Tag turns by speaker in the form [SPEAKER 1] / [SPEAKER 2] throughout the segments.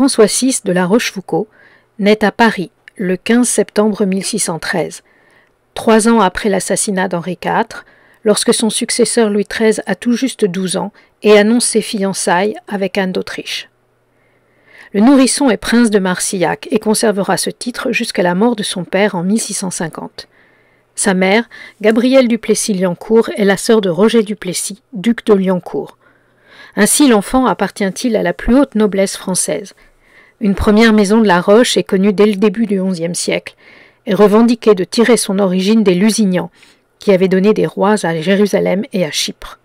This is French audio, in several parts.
[SPEAKER 1] François VI de la Rochefoucauld naît à Paris le 15 septembre 1613, trois ans après l'assassinat d'Henri IV, lorsque son successeur Louis XIII a tout juste 12 ans et annonce ses fiançailles avec Anne d'Autriche. Le nourrisson est prince de Marsillac et conservera ce titre jusqu'à la mort de son père en 1650. Sa mère, Gabrielle du plessis liancourt est la sœur de Roger du Plessis, duc de Liancourt. Ainsi l'enfant appartient-il à la plus haute noblesse française, une première maison de la Roche est connue dès le début du XIe siècle et revendiquait de tirer son origine des Lusignans, qui avaient donné des rois à Jérusalem et à Chypre.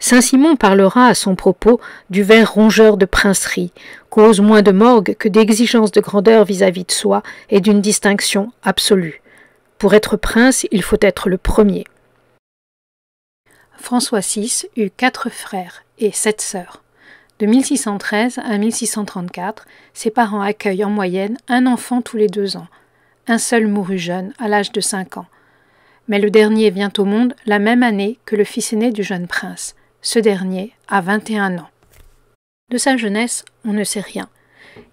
[SPEAKER 1] Saint Simon parlera à son propos du ver rongeur de princerie, cause moins de morgue que d'exigence de grandeur vis-à-vis -vis de soi et d'une distinction absolue. Pour être prince, il faut être le premier. François VI eut quatre frères et sept sœurs. De 1613 à 1634, ses parents accueillent en moyenne un enfant tous les deux ans. Un seul mourut jeune, à l'âge de 5 ans. Mais le dernier vient au monde la même année que le fils aîné du jeune prince. Ce dernier a 21 ans. De sa jeunesse, on ne sait rien.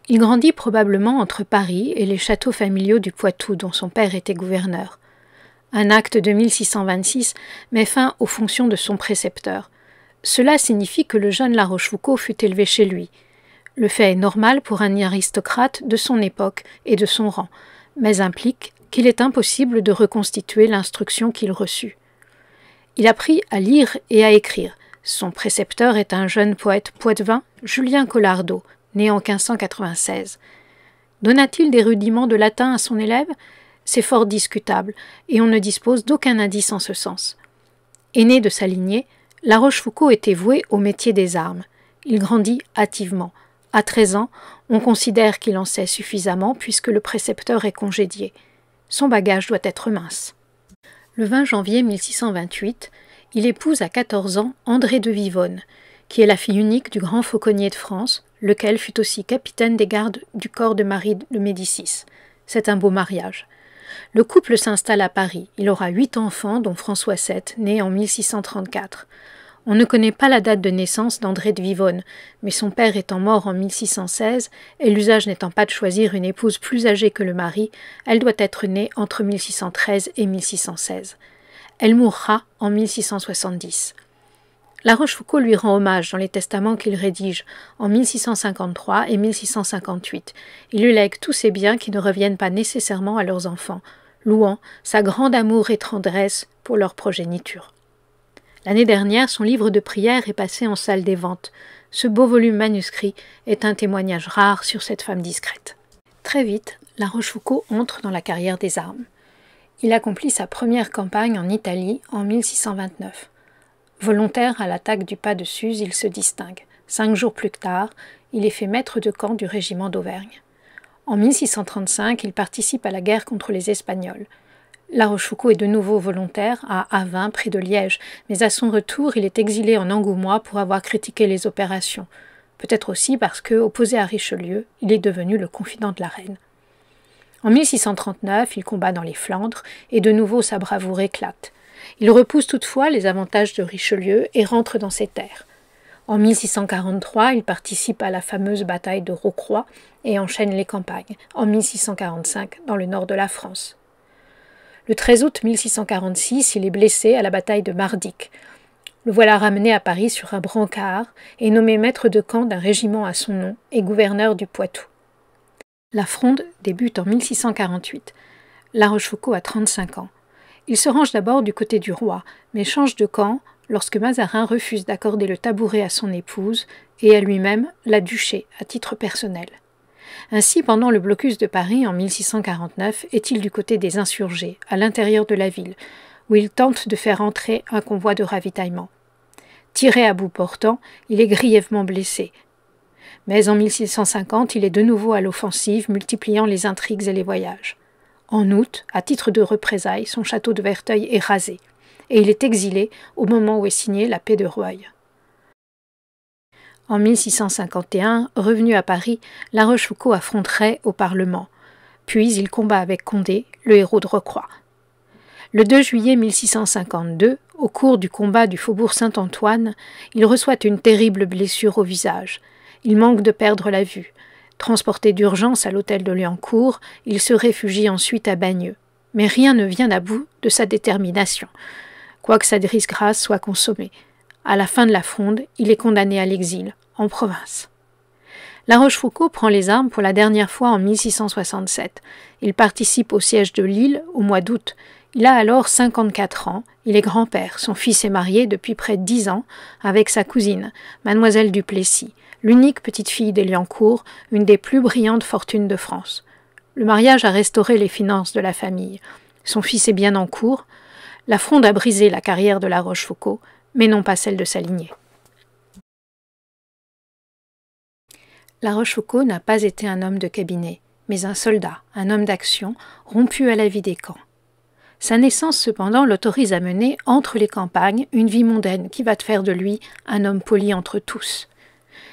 [SPEAKER 1] Il grandit probablement entre Paris et les châteaux familiaux du Poitou dont son père était gouverneur. Un acte de 1626 met fin aux fonctions de son précepteur. Cela signifie que le jeune La Rochefoucauld fut élevé chez lui. Le fait est normal pour un aristocrate de son époque et de son rang, mais implique qu'il est impossible de reconstituer l'instruction qu'il reçut. Il apprit à lire et à écrire. Son précepteur est un jeune poète poitevin, Julien Collardeau, né en 1596. Donna-t-il des rudiments de latin à son élève C'est fort discutable, et on ne dispose d'aucun indice en ce sens. Aîné de sa lignée, la Rochefoucauld était voué au métier des armes. Il grandit hâtivement. À 13 ans, on considère qu'il en sait suffisamment puisque le précepteur est congédié. Son bagage doit être mince. Le 20 janvier 1628, il épouse à 14 ans André de Vivonne, qui est la fille unique du grand fauconnier de France, lequel fut aussi capitaine des gardes du corps de Marie de Médicis. C'est un beau mariage. Le couple s'installe à Paris. Il aura huit enfants, dont François VII, né en 1634. On ne connaît pas la date de naissance d'André de Vivonne, mais son père étant mort en 1616 et l'usage n'étant pas de choisir une épouse plus âgée que le mari, elle doit être née entre 1613 et 1616. Elle mourra en 1670. La Rochefoucauld lui rend hommage dans les testaments qu'il rédige en 1653 et 1658. Il lui lègue tous ses biens qui ne reviennent pas nécessairement à leurs enfants, louant sa grande amour et tendresse pour leur progéniture. L'année dernière, son livre de prière est passé en salle des ventes. Ce beau volume manuscrit est un témoignage rare sur cette femme discrète. Très vite, La Rochefoucauld entre dans la carrière des armes. Il accomplit sa première campagne en Italie en 1629. Volontaire à l'attaque du pas de Suse, il se distingue. Cinq jours plus tard, il est fait maître de camp du régiment d'Auvergne. En 1635, il participe à la guerre contre les Espagnols. La Rochefoucauld est de nouveau volontaire à Avin, près de Liège, mais à son retour, il est exilé en Angoumois pour avoir critiqué les opérations. Peut-être aussi parce que, opposé à Richelieu, il est devenu le confident de la reine. En 1639, il combat dans les Flandres et de nouveau sa bravoure éclate. Il repousse toutefois les avantages de Richelieu et rentre dans ses terres. En 1643, il participe à la fameuse bataille de Rocroi et enchaîne les campagnes, en 1645, dans le nord de la France. Le 13 août 1646, il est blessé à la bataille de Mardic. Le voilà ramené à Paris sur un brancard et nommé maître de camp d'un régiment à son nom et gouverneur du Poitou. La fronde débute en 1648. La Rochefoucauld a 35 ans. Il se range d'abord du côté du roi, mais change de camp lorsque Mazarin refuse d'accorder le tabouret à son épouse et à lui-même la duché à titre personnel. Ainsi, pendant le blocus de Paris en 1649, est-il du côté des insurgés, à l'intérieur de la ville, où il tente de faire entrer un convoi de ravitaillement. Tiré à bout portant, il est grièvement blessé. Mais en 1650, il est de nouveau à l'offensive, multipliant les intrigues et les voyages. En août, à titre de représailles, son château de Verteuil est rasé et il est exilé au moment où est signée la paix de Roye. En 1651, revenu à Paris, La Rochefoucauld affronterait au Parlement. Puis il combat avec Condé, le héros de Recroix. Le 2 juillet 1652, au cours du combat du faubourg Saint-Antoine, il reçoit une terrible blessure au visage. Il manque de perdre la vue. Transporté d'urgence à l'hôtel de Liancourt, il se réfugie ensuite à Bagneux. Mais rien ne vient à bout de sa détermination quoique sa grasse soit consommée. À la fin de la fronde, il est condamné à l'exil, en province. La Rochefoucauld prend les armes pour la dernière fois en 1667. Il participe au siège de Lille au mois d'août. Il a alors 54 ans, il est grand-père, son fils est marié depuis près de ans avec sa cousine, mademoiselle Duplessis, l'unique petite fille d'Eliancourt, une des plus brillantes fortunes de France. Le mariage a restauré les finances de la famille. Son fils est bien en cours, la Fronde a brisé la carrière de La Rochefoucauld, mais non pas celle de sa lignée. La Rochefoucauld n'a pas été un homme de cabinet, mais un soldat, un homme d'action, rompu à la vie des camps. Sa naissance, cependant, l'autorise à mener, entre les campagnes, une vie mondaine qui va te faire de lui un homme poli entre tous.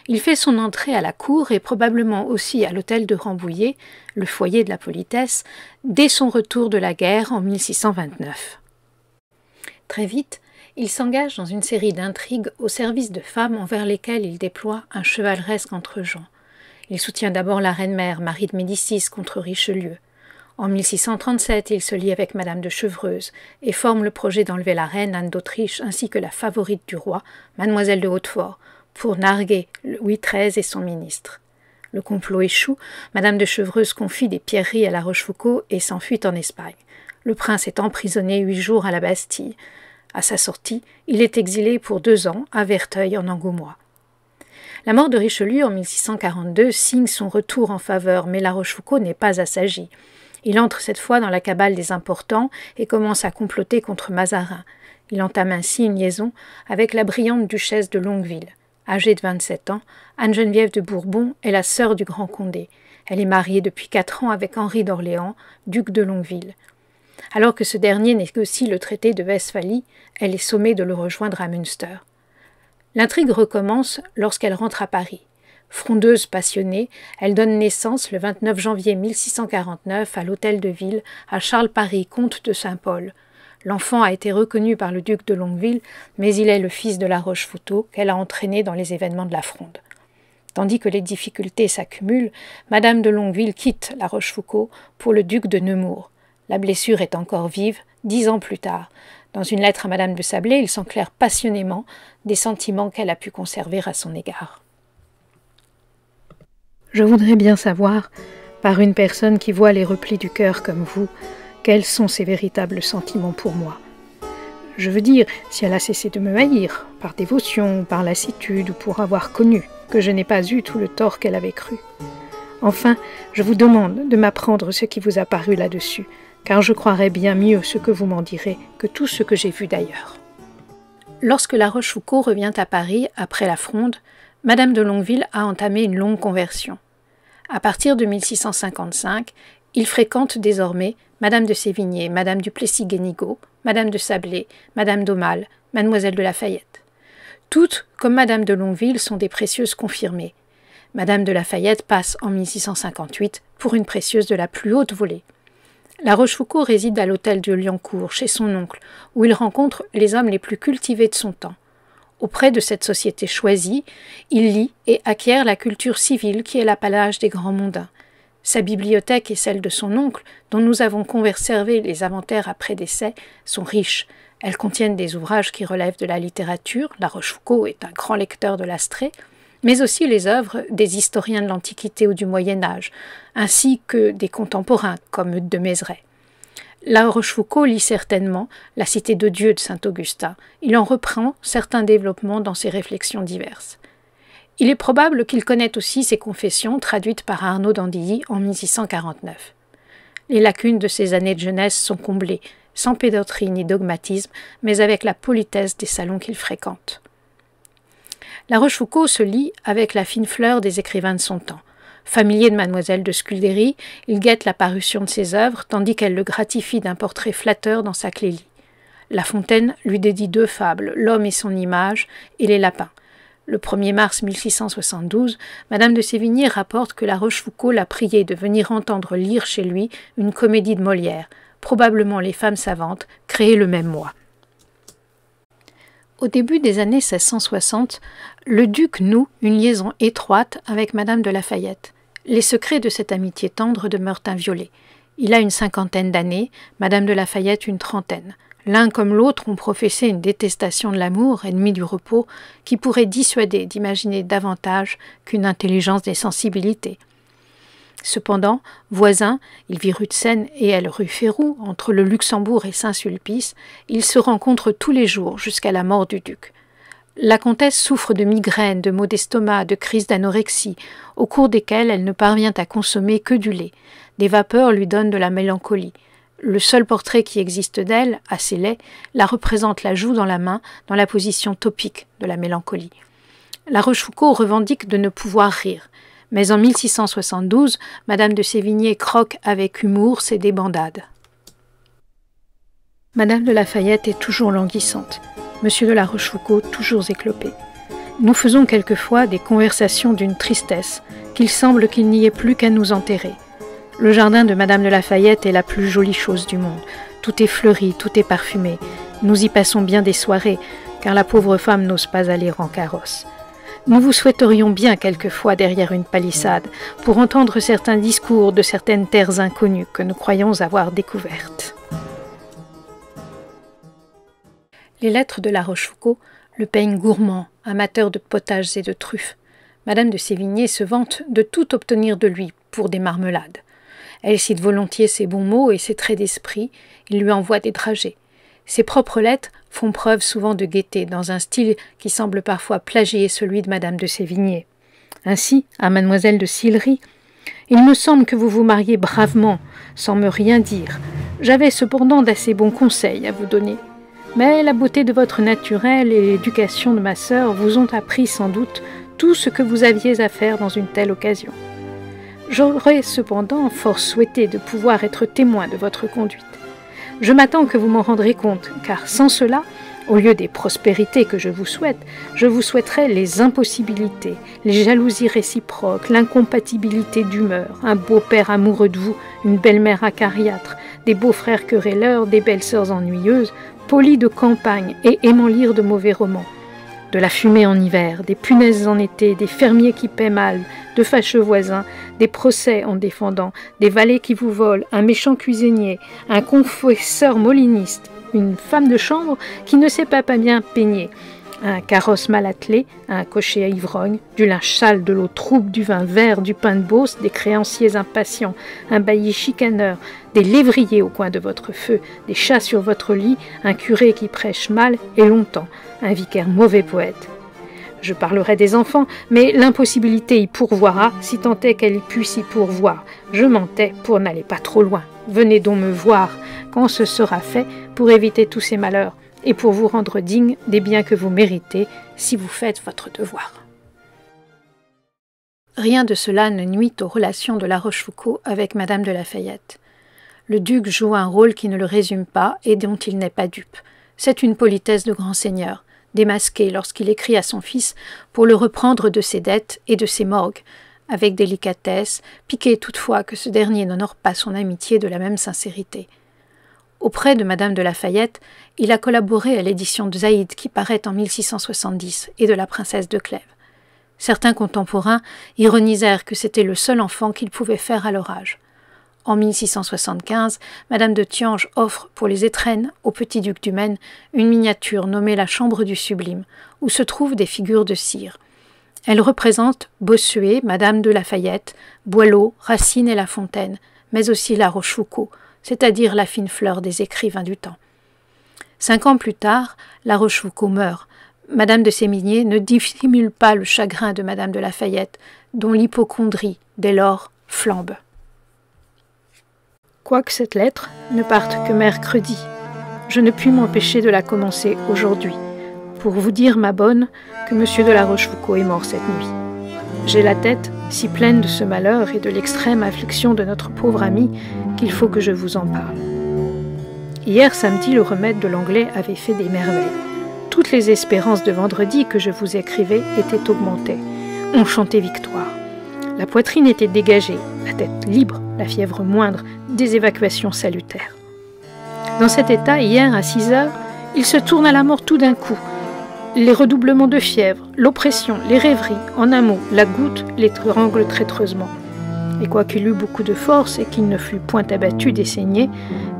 [SPEAKER 1] Il fait son entrée à la cour et probablement aussi à l'hôtel de Rambouillet, le foyer de la politesse, dès son retour de la guerre en 1629. Très vite, il s'engage dans une série d'intrigues au service de femmes envers lesquelles il déploie un chevaleresque entre gens. Il soutient d'abord la reine-mère Marie de Médicis contre Richelieu. En 1637, il se lie avec Madame de Chevreuse et forme le projet d'enlever la reine Anne d'Autriche ainsi que la favorite du roi, Mademoiselle de Hautefort, pour narguer Louis XIII et son ministre. Le complot échoue, Madame de Chevreuse confie des pierreries à la Rochefoucauld et s'enfuit en Espagne. Le prince est emprisonné huit jours à la Bastille. À sa sortie, il est exilé pour deux ans à Verteuil en Angoumois. La mort de Richelieu en 1642 signe son retour en faveur, mais La Rochefoucauld n'est pas assagie. Il entre cette fois dans la cabale des importants et commence à comploter contre Mazarin. Il entame ainsi une liaison avec la brillante duchesse de Longueville. Âgée de 27 ans, Anne-Geneviève de Bourbon est la sœur du Grand Condé. Elle est mariée depuis quatre ans avec Henri d'Orléans, duc de Longueville alors que ce dernier n'est si le traité de Westphalie, elle est sommée de le rejoindre à Münster. L'intrigue recommence lorsqu'elle rentre à Paris. Frondeuse passionnée, elle donne naissance le 29 janvier 1649 à l'hôtel de ville à Charles Paris, comte de Saint-Paul. L'enfant a été reconnu par le duc de Longueville, mais il est le fils de la Rochefoucauld qu'elle a entraîné dans les événements de la Fronde. Tandis que les difficultés s'accumulent, Madame de Longueville quitte la Rochefoucauld pour le duc de Nemours. La blessure est encore vive, dix ans plus tard. Dans une lettre à Madame de Sablé, il s'enclaire passionnément des sentiments qu'elle a pu conserver à son égard. Je voudrais bien savoir, par une personne qui voit les replis du cœur comme vous, quels sont ses véritables sentiments pour moi. Je veux dire, si elle a cessé de me haïr, par dévotion, par lassitude, ou pour avoir connu que je n'ai pas eu tout le tort qu'elle avait cru. Enfin, je vous demande de m'apprendre ce qui vous a paru là-dessus, car je croirais bien mieux ce que vous m'en direz que tout ce que j'ai vu d'ailleurs. Lorsque La Rochefoucauld revient à Paris après la Fronde, Madame de Longueville a entamé une longue conversion. À partir de 1655, il fréquente désormais Madame de Sévigné, Madame du Plessis-Guénigaud, Madame de Sablé, Madame d'Aumale, Mademoiselle de Lafayette. Toutes, comme Madame de Longueville, sont des précieuses confirmées. Madame de Lafayette passe en 1658 pour une précieuse de la plus haute volée. La Rochefoucauld réside à l'hôtel de Liancourt, chez son oncle, où il rencontre les hommes les plus cultivés de son temps. Auprès de cette société choisie, il lit et acquiert la culture civile qui est l'appalage des grands mondains. Sa bibliothèque et celle de son oncle, dont nous avons conservé les inventaires après décès, sont riches. Elles contiennent des ouvrages qui relèvent de la littérature, La Rochefoucauld est un grand lecteur de l'astrée, mais aussi les œuvres des historiens de l'Antiquité ou du Moyen Âge, ainsi que des contemporains comme de Mézeray. La Rochefoucauld lit certainement La Cité de Dieu de saint Augustin. Il en reprend certains développements dans ses réflexions diverses. Il est probable qu'il connaît aussi ses confessions traduites par Arnaud d'Andilly en 1649. Les lacunes de ses années de jeunesse sont comblées, sans pédoterie ni dogmatisme, mais avec la politesse des salons qu'il fréquente. La Rochefoucauld se lit avec la fine fleur des écrivains de son temps. Familier de Mademoiselle de Scudéry, il guette la parution de ses œuvres, tandis qu'elle le gratifie d'un portrait flatteur dans sa clélie. La Fontaine lui dédie deux fables, L'homme et son image et Les lapins. Le 1er mars 1672, Madame de Sévigné rapporte que La Rochefoucauld l'a prié de venir entendre lire chez lui une comédie de Molière, probablement Les femmes savantes, créée le même mois. Au début des années 1660, le duc noue une liaison étroite avec Madame de Lafayette. Les secrets de cette amitié tendre demeurent inviolés. Il a une cinquantaine d'années, Madame de Lafayette une trentaine. L'un comme l'autre ont professé une détestation de l'amour, ennemi du repos, qui pourrait dissuader d'imaginer davantage qu'une intelligence des sensibilités. Cependant, voisin, il vit rue de Seine et elle rue Férou, entre le Luxembourg et Saint-Sulpice, ils se rencontrent tous les jours jusqu'à la mort du duc. La comtesse souffre de migraines, de maux d'estomac, de crises d'anorexie, au cours desquelles elle ne parvient à consommer que du lait. Des vapeurs lui donnent de la mélancolie. Le seul portrait qui existe d'elle, assez laid, la représente la joue dans la main, dans la position topique de la mélancolie. La Rochefoucauld revendique de ne pouvoir rire. Mais en 1672, Madame de Sévigné croque avec humour ses débandades. Madame de Lafayette est toujours languissante, Monsieur de la Rochefoucauld toujours éclopé. Nous faisons quelquefois des conversations d'une tristesse, qu'il semble qu'il n'y ait plus qu'à nous enterrer. Le jardin de Madame de Lafayette est la plus jolie chose du monde. Tout est fleuri, tout est parfumé. Nous y passons bien des soirées, car la pauvre femme n'ose pas aller en carrosse. Nous vous souhaiterions bien quelquefois derrière une palissade pour entendre certains discours de certaines terres inconnues que nous croyons avoir découvertes. Les lettres de la Rochefoucauld le peignent gourmand, amateur de potages et de truffes. Madame de Sévigné se vante de tout obtenir de lui pour des marmelades. Elle cite volontiers ses bons mots et ses traits d'esprit, il lui envoie des trajets. Ses propres lettres font preuve souvent de gaieté, dans un style qui semble parfois plagier celui de Madame de Sévigné. Ainsi, à Mademoiselle de Sillery, il me semble que vous vous mariez bravement, sans me rien dire. J'avais cependant d'assez bons conseils à vous donner. Mais la beauté de votre naturel et l'éducation de ma sœur vous ont appris sans doute tout ce que vous aviez à faire dans une telle occasion. J'aurais cependant fort souhaité de pouvoir être témoin de votre conduite. Je m'attends que vous m'en rendrez compte, car sans cela, au lieu des prospérités que je vous souhaite, je vous souhaiterais les impossibilités, les jalousies réciproques, l'incompatibilité d'humeur, un beau-père amoureux de vous, une belle-mère acariâtre, des beaux-frères querelleurs, des belles-sœurs ennuyeuses, polies de campagne et aimant lire de mauvais romans de la fumée en hiver, des punaises en été, des fermiers qui paient mal, de fâcheux voisins, des procès en défendant, des valets qui vous volent, un méchant cuisinier, un confesseur moliniste, une femme de chambre qui ne sait pas, pas bien peigner, un carrosse mal attelé, un cocher à ivrogne, du linge sale, de l'eau troupe, du vin vert, du pain de Beauce, des créanciers impatients, un bailli chicaneur, des lévriers au coin de votre feu, des chats sur votre lit, un curé qui prêche mal et longtemps, un vicaire mauvais poète. Je parlerai des enfants, mais l'impossibilité y pourvoira, si tant est qu'elle puisse y pourvoir. Je mentais pour n'aller pas trop loin. Venez donc me voir, quand ce sera fait, pour éviter tous ces malheurs, et pour vous rendre digne des biens que vous méritez, si vous faites votre devoir. Rien de cela ne nuit aux relations de La Rochefoucauld avec Madame de La Fayette. Le duc joue un rôle qui ne le résume pas et dont il n'est pas dupe. C'est une politesse de grand seigneur démasqué lorsqu'il écrit à son fils pour le reprendre de ses dettes et de ses morgues, avec délicatesse, piqué toutefois que ce dernier n'honore pas son amitié de la même sincérité. Auprès de Madame de Lafayette, il a collaboré à l'édition de Zaïd qui paraît en 1670 et de la Princesse de Clèves. Certains contemporains ironisèrent que c'était le seul enfant qu'il pouvait faire à l'orage. En 1675, Madame de Tiange offre pour les étrennes au petit duc du Maine une miniature nommée la Chambre du Sublime, où se trouvent des figures de cire. Elle représente Bossuet, Madame de Lafayette, Boileau, Racine et La Fontaine, mais aussi la Rochefoucauld, c'est-à-dire la fine fleur des écrivains du temps. Cinq ans plus tard, la Rochefoucauld meurt. Madame de Sémigné ne dissimule pas le chagrin de Madame de Lafayette, dont l'hypochondrie, dès lors, flambe. Quoique cette lettre ne parte que mercredi, je ne puis m'empêcher de la commencer aujourd'hui, pour vous dire, ma bonne, que M. de la Rochefoucauld est mort cette nuit. J'ai la tête si pleine de ce malheur et de l'extrême affliction de notre pauvre ami qu'il faut que je vous en parle. Hier samedi, le remède de l'anglais avait fait des merveilles. Toutes les espérances de vendredi que je vous écrivais étaient augmentées. On chantait victoire. La poitrine était dégagée, la tête libre, la fièvre moindre, des évacuations salutaires. Dans cet état, hier à 6 heures, il se tourne à la mort tout d'un coup. Les redoublements de fièvre, l'oppression, les rêveries, en un mot, la goutte l'étrangle traîtreusement. Et quoiqu'il eût beaucoup de force et qu'il ne fût point abattu des saignées,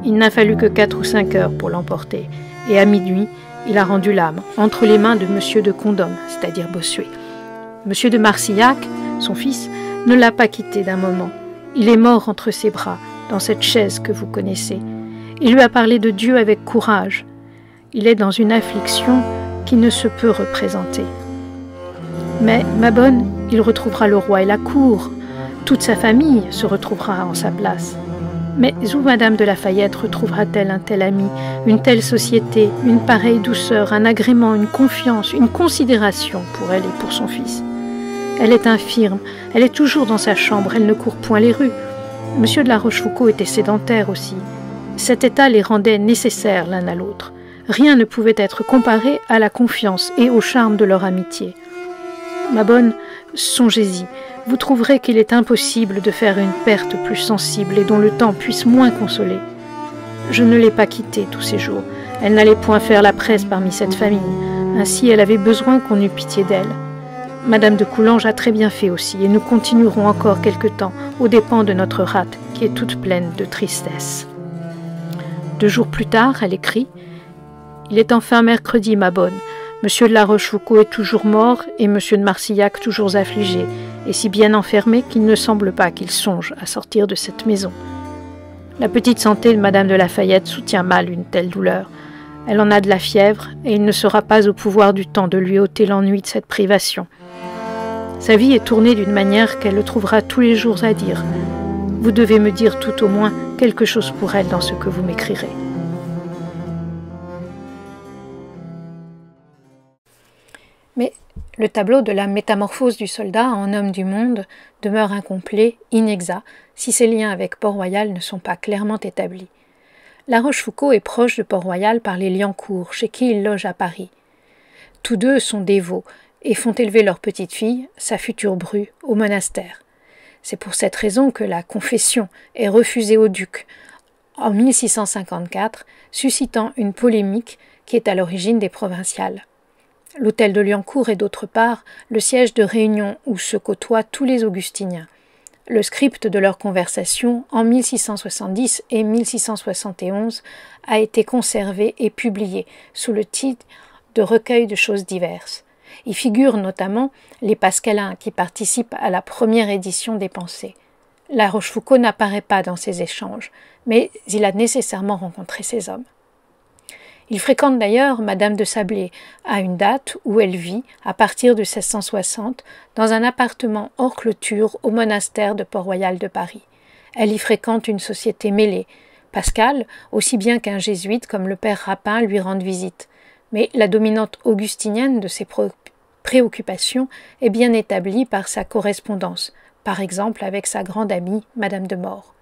[SPEAKER 1] il n'a fallu que quatre ou cinq heures pour l'emporter. Et à minuit, il a rendu l'âme entre les mains de Monsieur de Condom, c'est-à-dire Bossuet. Monsieur de Marcillac, son fils, ne l'a pas quitté d'un moment. Il est mort entre ses bras, dans cette chaise que vous connaissez. Il lui a parlé de Dieu avec courage. Il est dans une affliction qui ne se peut représenter. Mais, ma bonne, il retrouvera le roi et la cour. Toute sa famille se retrouvera en sa place. Mais où Madame de Lafayette retrouvera-t-elle un tel ami, une telle société, une pareille douceur, un agrément, une confiance, une considération pour elle et pour son fils elle est infirme, elle est toujours dans sa chambre, elle ne court point les rues. Monsieur de la Rochefoucauld était sédentaire aussi. Cet état les rendait nécessaires l'un à l'autre. Rien ne pouvait être comparé à la confiance et au charme de leur amitié. Ma bonne, songez-y, vous trouverez qu'il est impossible de faire une perte plus sensible et dont le temps puisse moins consoler. Je ne l'ai pas quittée tous ces jours. Elle n'allait point faire la presse parmi cette famille. Ainsi, elle avait besoin qu'on eût pitié d'elle. Madame de Coulanges a très bien fait aussi, et nous continuerons encore quelque temps aux dépens de notre rate, qui est toute pleine de tristesse. Deux jours plus tard, elle écrit Il est enfin mercredi, ma bonne. Monsieur de la Rochefoucauld est toujours mort et Monsieur de Marsillac toujours affligé, et si bien enfermé qu'il ne semble pas qu'il songe à sortir de cette maison. La petite santé de Madame de Lafayette soutient mal une telle douleur. Elle en a de la fièvre, et il ne sera pas au pouvoir du temps de lui ôter l'ennui de cette privation. Sa vie est tournée d'une manière qu'elle le trouvera tous les jours à dire. Vous devez me dire tout au moins quelque chose pour elle dans ce que vous m'écrirez. Mais le tableau de la métamorphose du soldat en homme du monde demeure incomplet, inexact, si ses liens avec Port-Royal ne sont pas clairement établis. La Rochefoucauld est proche de Port-Royal par les Liancourt, chez qui il loge à Paris. Tous deux sont dévots, et font élever leur petite fille, sa future bru, au monastère. C'est pour cette raison que la confession est refusée au duc en 1654, suscitant une polémique qui est à l'origine des provinciales. L'hôtel de Liancourt est d'autre part le siège de réunion où se côtoient tous les augustiniens. Le script de leur conversation en 1670 et 1671 a été conservé et publié sous le titre de Recueil de choses diverses. Y figurent notamment les Pascalins qui participent à la première édition des Pensées. La Rochefoucauld n'apparaît pas dans ces échanges, mais il a nécessairement rencontré ces hommes. Il fréquente d'ailleurs Madame de Sablé à une date où elle vit, à partir de 1660, dans un appartement hors clôture au monastère de Port-Royal de Paris. Elle y fréquente une société mêlée. Pascal, aussi bien qu'un jésuite comme le père Rapin, lui rendent visite. Mais la dominante augustinienne de ses préoccupation est bien établie par sa correspondance, par exemple avec sa grande amie, Madame de mort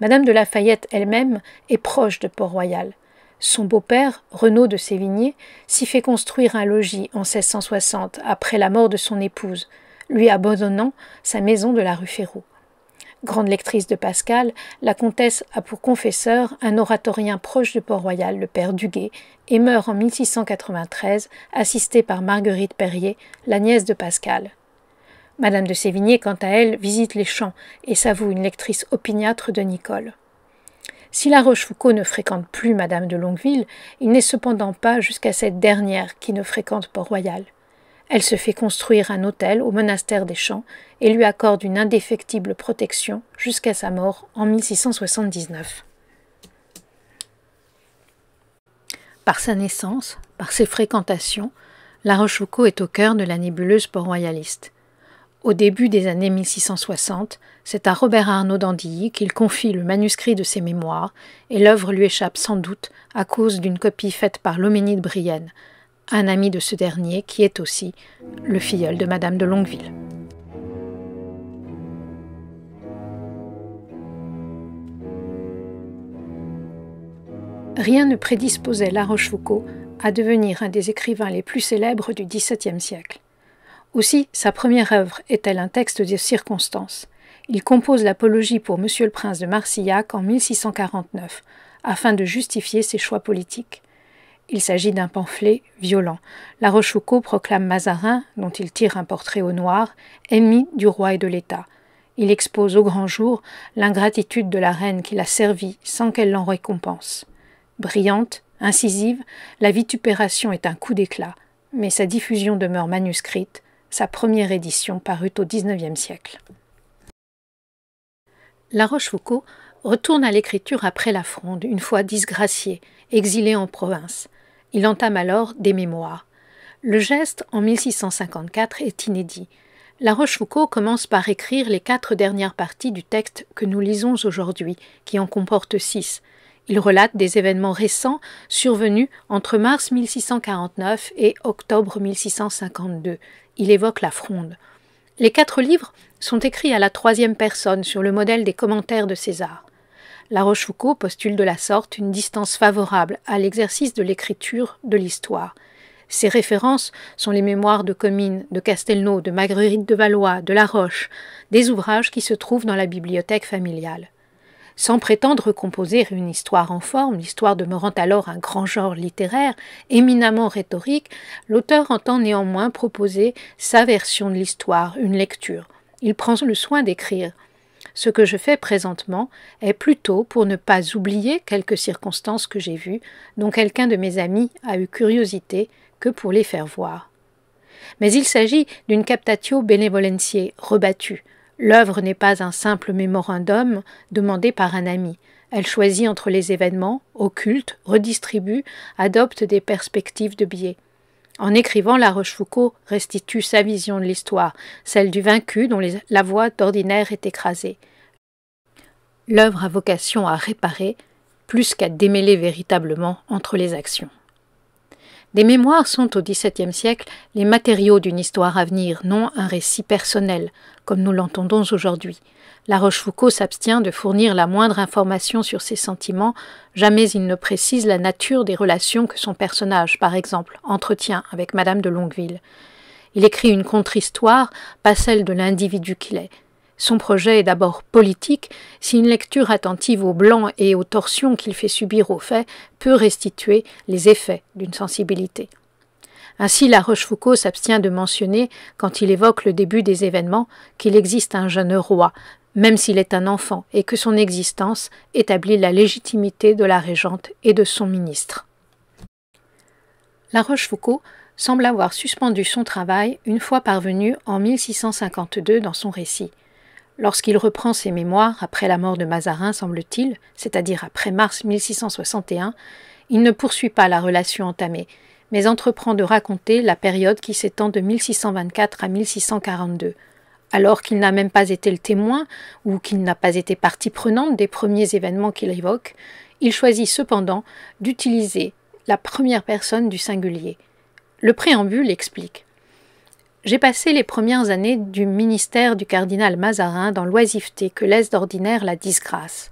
[SPEAKER 1] Madame de Lafayette elle-même est proche de Port-Royal. Son beau-père, Renaud de Sévigné, s'y fait construire un logis en 1660 après la mort de son épouse, lui abandonnant sa maison de la rue Ferraud. Grande lectrice de Pascal, la comtesse a pour confesseur un oratorien proche de Port-Royal, le père Duguay, et meurt en 1693, assistée par Marguerite Perrier, la nièce de Pascal. Madame de Sévigné, quant à elle, visite les champs et s'avoue une lectrice opiniâtre de Nicole. Si la Rochefoucauld ne fréquente plus Madame de Longueville, il n'est cependant pas jusqu'à cette dernière qui ne fréquente Port-Royal. Elle se fait construire un hôtel au monastère des Champs et lui accorde une indéfectible protection jusqu'à sa mort en 1679. Par sa naissance, par ses fréquentations, La Rochefoucauld est au cœur de la nébuleuse port-royaliste. Au début des années 1660, c'est à Robert Arnaud d'Andilly qu'il confie le manuscrit de ses mémoires, et l'œuvre lui échappe sans doute à cause d'une copie faite par l'homénide Brienne, un ami de ce dernier qui est aussi le filleul de Madame de Longueville. Rien ne prédisposait La Rochefoucauld à devenir un des écrivains les plus célèbres du XVIIe siècle. Aussi, sa première œuvre est-elle un texte de circonstances Il compose l'apologie pour Monsieur le Prince de Marsillac en 1649, afin de justifier ses choix politiques. Il s'agit d'un pamphlet violent. La Rochefoucauld proclame Mazarin, dont il tire un portrait au noir, ennemi du roi et de l'État. Il expose au grand jour l'ingratitude de la reine qui l'a servi sans qu'elle l'en récompense. Brillante, incisive, la vitupération est un coup d'éclat, mais sa diffusion demeure manuscrite. Sa première édition parut au XIXe siècle. La Rochefoucauld retourne à l'écriture après la Fronde, une fois disgracié, exilé en province. Il entame alors des mémoires. Le geste, en 1654, est inédit. La Rochefoucauld commence par écrire les quatre dernières parties du texte que nous lisons aujourd'hui, qui en comporte six. Il relate des événements récents survenus entre mars 1649 et octobre 1652. Il évoque la fronde. Les quatre livres sont écrits à la troisième personne sur le modèle des commentaires de César. La Rochefoucauld postule de la sorte une distance favorable à l'exercice de l'écriture de l'histoire. Ses références sont les mémoires de Comines, de Castelnau, de Marguerite de Valois, de La Roche, des ouvrages qui se trouvent dans la bibliothèque familiale. Sans prétendre composer une histoire en forme, l'histoire demeurant alors un grand genre littéraire, éminemment rhétorique, l'auteur entend néanmoins proposer sa version de l'histoire, une lecture. Il prend le soin d'écrire ce que je fais présentement est plutôt pour ne pas oublier quelques circonstances que j'ai vues, dont quelqu'un de mes amis a eu curiosité, que pour les faire voir. Mais il s'agit d'une captatio benevolentiae rebattue. L'œuvre n'est pas un simple mémorandum demandé par un ami. Elle choisit entre les événements, occulte, redistribue, adopte des perspectives de biais. En écrivant La Rochefoucauld restitue sa vision de l'histoire, celle du vaincu dont la voix d'ordinaire est écrasée. L'œuvre a vocation à réparer plus qu'à démêler véritablement entre les actions. Des mémoires sont au XVIIe siècle les matériaux d'une histoire à venir, non un récit personnel, comme nous l'entendons aujourd'hui. La Rochefoucauld s'abstient de fournir la moindre information sur ses sentiments, jamais il ne précise la nature des relations que son personnage, par exemple, entretient avec Madame de Longueville. Il écrit une contre-histoire, pas celle de l'individu qu'il est. Son projet est d'abord politique, si une lecture attentive aux blancs et aux torsions qu'il fait subir aux faits peut restituer les effets d'une sensibilité. Ainsi, La Rochefoucauld s'abstient de mentionner, quand il évoque le début des événements, qu'il existe un jeune roi, même s'il est un enfant, et que son existence établit la légitimité de la régente et de son ministre. La Rochefoucauld semble avoir suspendu son travail une fois parvenu en 1652 dans son récit. Lorsqu'il reprend ses mémoires après la mort de Mazarin, semble-t-il, c'est-à-dire après mars 1661, il ne poursuit pas la relation entamée, mais entreprend de raconter la période qui s'étend de 1624 à 1642, alors qu'il n'a même pas été le témoin ou qu'il n'a pas été partie prenante des premiers événements qu'il évoque, il choisit cependant d'utiliser la première personne du singulier. Le préambule explique j'ai passé les premières années du ministère du cardinal Mazarin dans l'oisiveté que laisse d'ordinaire la disgrâce.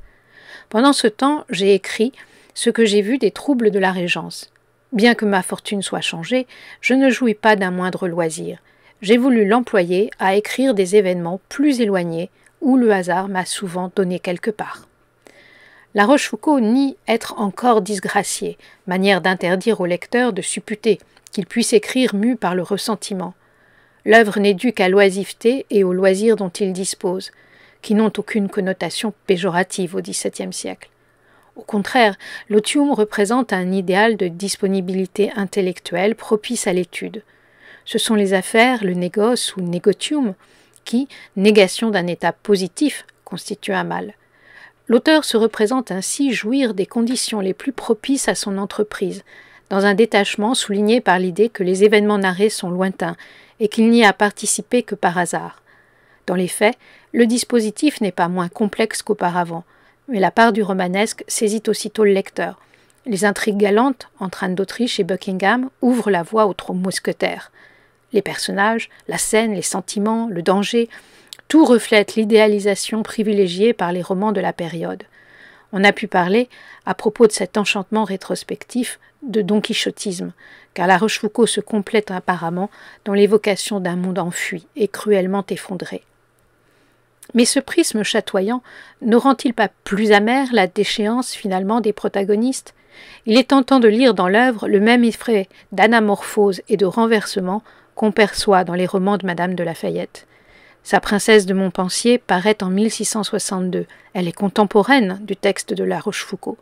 [SPEAKER 1] Pendant ce temps, j'ai écrit ce que j'ai vu des troubles de la Régence. Bien que ma fortune soit changée, je ne jouis pas d'un moindre loisir. J'ai voulu l'employer à écrire des événements plus éloignés où le hasard m'a souvent donné quelque part. La Rochefoucauld nie être encore disgracié, manière d'interdire au lecteur de supputer qu'il puisse écrire mu par le ressentiment l'œuvre n'est due qu'à l'oisiveté et aux loisirs dont il dispose, qui n'ont aucune connotation péjorative au XVIIe siècle. Au contraire, l'otium représente un idéal de disponibilité intellectuelle propice à l'étude. Ce sont les affaires, le négoce ou négotium, qui, négation d'un état positif, constituent un mal. L'auteur se représente ainsi jouir des conditions les plus propices à son entreprise, dans un détachement souligné par l'idée que les événements narrés sont lointains et qu'il n'y a participé que par hasard. Dans les faits, le dispositif n'est pas moins complexe qu'auparavant, mais la part du romanesque saisit aussitôt le lecteur. Les intrigues galantes entre Anne d'Autriche et Buckingham ouvrent la voie aux trois mousquetaires. Les personnages, la scène, les sentiments, le danger, tout reflète l'idéalisation privilégiée par les romans de la période. On a pu parler, à propos de cet enchantement rétrospectif, de don quichotisme, car la Rochefoucauld se complète apparemment dans l'évocation d'un monde enfui et cruellement effondré. Mais ce prisme chatoyant ne rend-il pas plus amère la déchéance finalement des protagonistes Il est tentant de lire dans l'œuvre le même effet d'anamorphose et de renversement qu'on perçoit dans les romans de Madame de Lafayette. Sa princesse de Montpensier paraît en 1662. Elle est contemporaine du texte de La Rochefoucauld.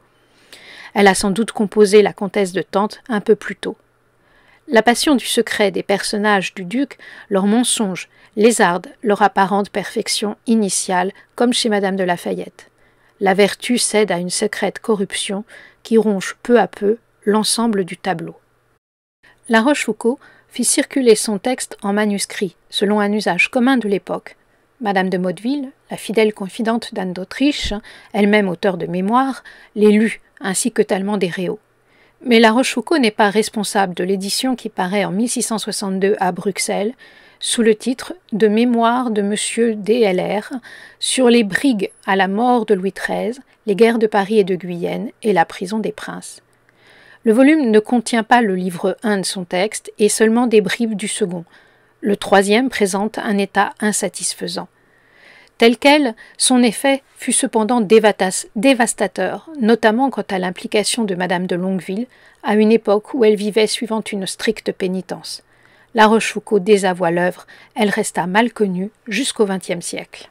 [SPEAKER 1] Elle a sans doute composé la comtesse de Tante un peu plus tôt. La passion du secret des personnages du duc, leurs mensonges, lézardent leur apparente perfection initiale, comme chez Madame de Lafayette. La vertu cède à une secrète corruption qui ronge peu à peu l'ensemble du tableau. La Rochefoucauld fit circuler son texte en manuscrit, selon un usage commun de l'époque. Madame de Motteville, la fidèle confidente d'Anne d'Autriche, elle-même auteure de mémoires, les lut ainsi que tellement des Réaux. Mais La Rochefoucauld n'est pas responsable de l'édition qui paraît en 1662 à Bruxelles sous le titre de mémoire de Monsieur DLR sur les brigues à la mort de Louis XIII, les guerres de Paris et de Guyenne et la prison des princes. Le volume ne contient pas le livre 1 de son texte et seulement des bribes du second. Le troisième présente un état insatisfaisant. Tel quel, son effet fut cependant dévastateur, notamment quant à l'implication de Madame de Longueville, à une époque où elle vivait suivant une stricte pénitence. La Rochefoucauld désavoua l'œuvre, elle resta mal connue jusqu'au XXe siècle.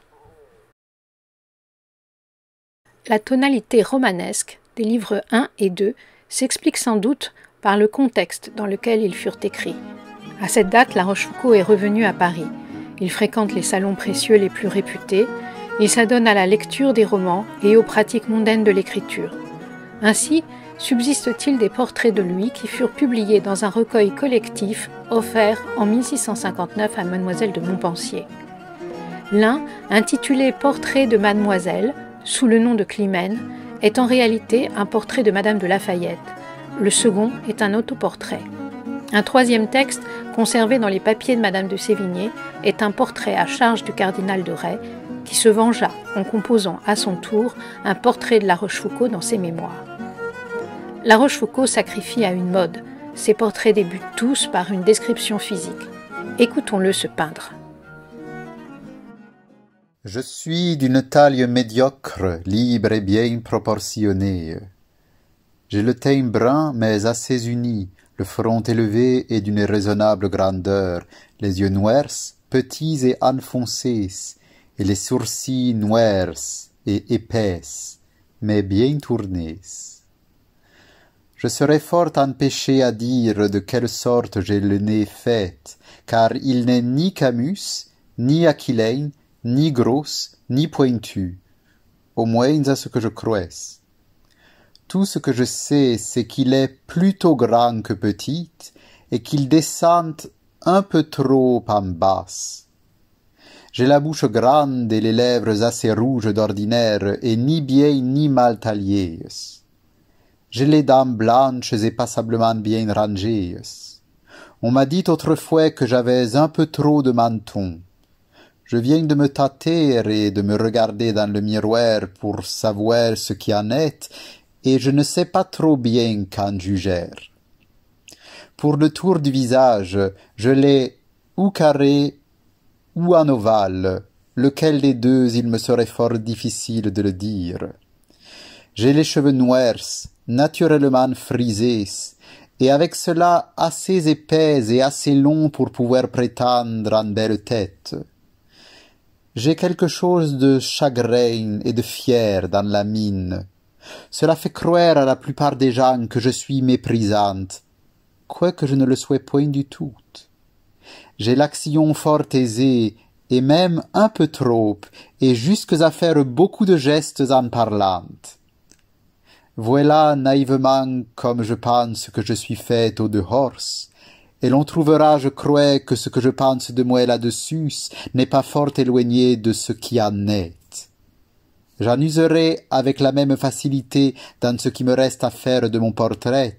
[SPEAKER 1] La tonalité romanesque des livres 1 et 2 s'explique sans doute par le contexte dans lequel ils furent écrits. À cette date, La Rochefoucauld est revenue à Paris il fréquente les salons précieux les plus réputés, il s'adonne à la lecture des romans et aux pratiques mondaines de l'écriture. Ainsi, subsistent t il des portraits de lui qui furent publiés dans un recueil collectif offert en 1659 à Mademoiselle de Montpensier. L'un, intitulé Portrait de Mademoiselle, sous le nom de Climène, est en réalité un portrait de Madame de Lafayette. Le second est un autoportrait. Un troisième texte, conservé dans les papiers de Madame de Sévigné, est un portrait à charge du cardinal de Ray, qui se vengea en composant à son tour un portrait de La Rochefoucauld dans ses mémoires. La Rochefoucauld sacrifie à une mode. Ses portraits débutent tous par une description physique. Écoutons-le se peindre.
[SPEAKER 2] Je suis d'une taille médiocre, libre et bien proportionnée. J'ai le teint brun mais assez uni, le front élevé et d'une raisonnable grandeur, les yeux noirs, petits et enfoncés, et les sourcils noirs et épaisses, mais bien tournés. Je serais fort empêché à dire de quelle sorte j'ai le nez fait, car il n'est ni Camus, ni Aquilène, ni grosse ni pointu, au moins à ce que je crois. Tout ce que je sais, c'est qu'il est plutôt grand que petit et qu'il descend un peu trop en basse. J'ai la bouche grande et les lèvres assez rouges d'ordinaire et ni bien ni mal taillées. J'ai les dents blanches et passablement bien rangées. On m'a dit autrefois que j'avais un peu trop de menton. Je viens de me tâter et de me regarder dans le miroir pour savoir ce qui en est, et je ne sais pas trop bien qu'en juger. Pour le tour du visage, je l'ai ou carré ou en ovale, lequel des deux il me serait fort difficile de le dire. J'ai les cheveux noirs, naturellement frisés, et avec cela assez épais et assez longs pour pouvoir prétendre en belle tête. J'ai quelque chose de chagrin et de fier dans la mine, cela fait croire à la plupart des gens que je suis méprisante, quoique je ne le sois point du tout. J'ai l'action fort aisée, et même un peu trop, et jusque à faire beaucoup de gestes en parlant. Voilà naïvement comme je pense que je suis faite au dehors, et l'on trouvera, je crois, que ce que je pense de moi là-dessus n'est pas fort éloigné de ce qui en est j'en userai avec la même facilité dans ce qui me reste à faire de mon portrait,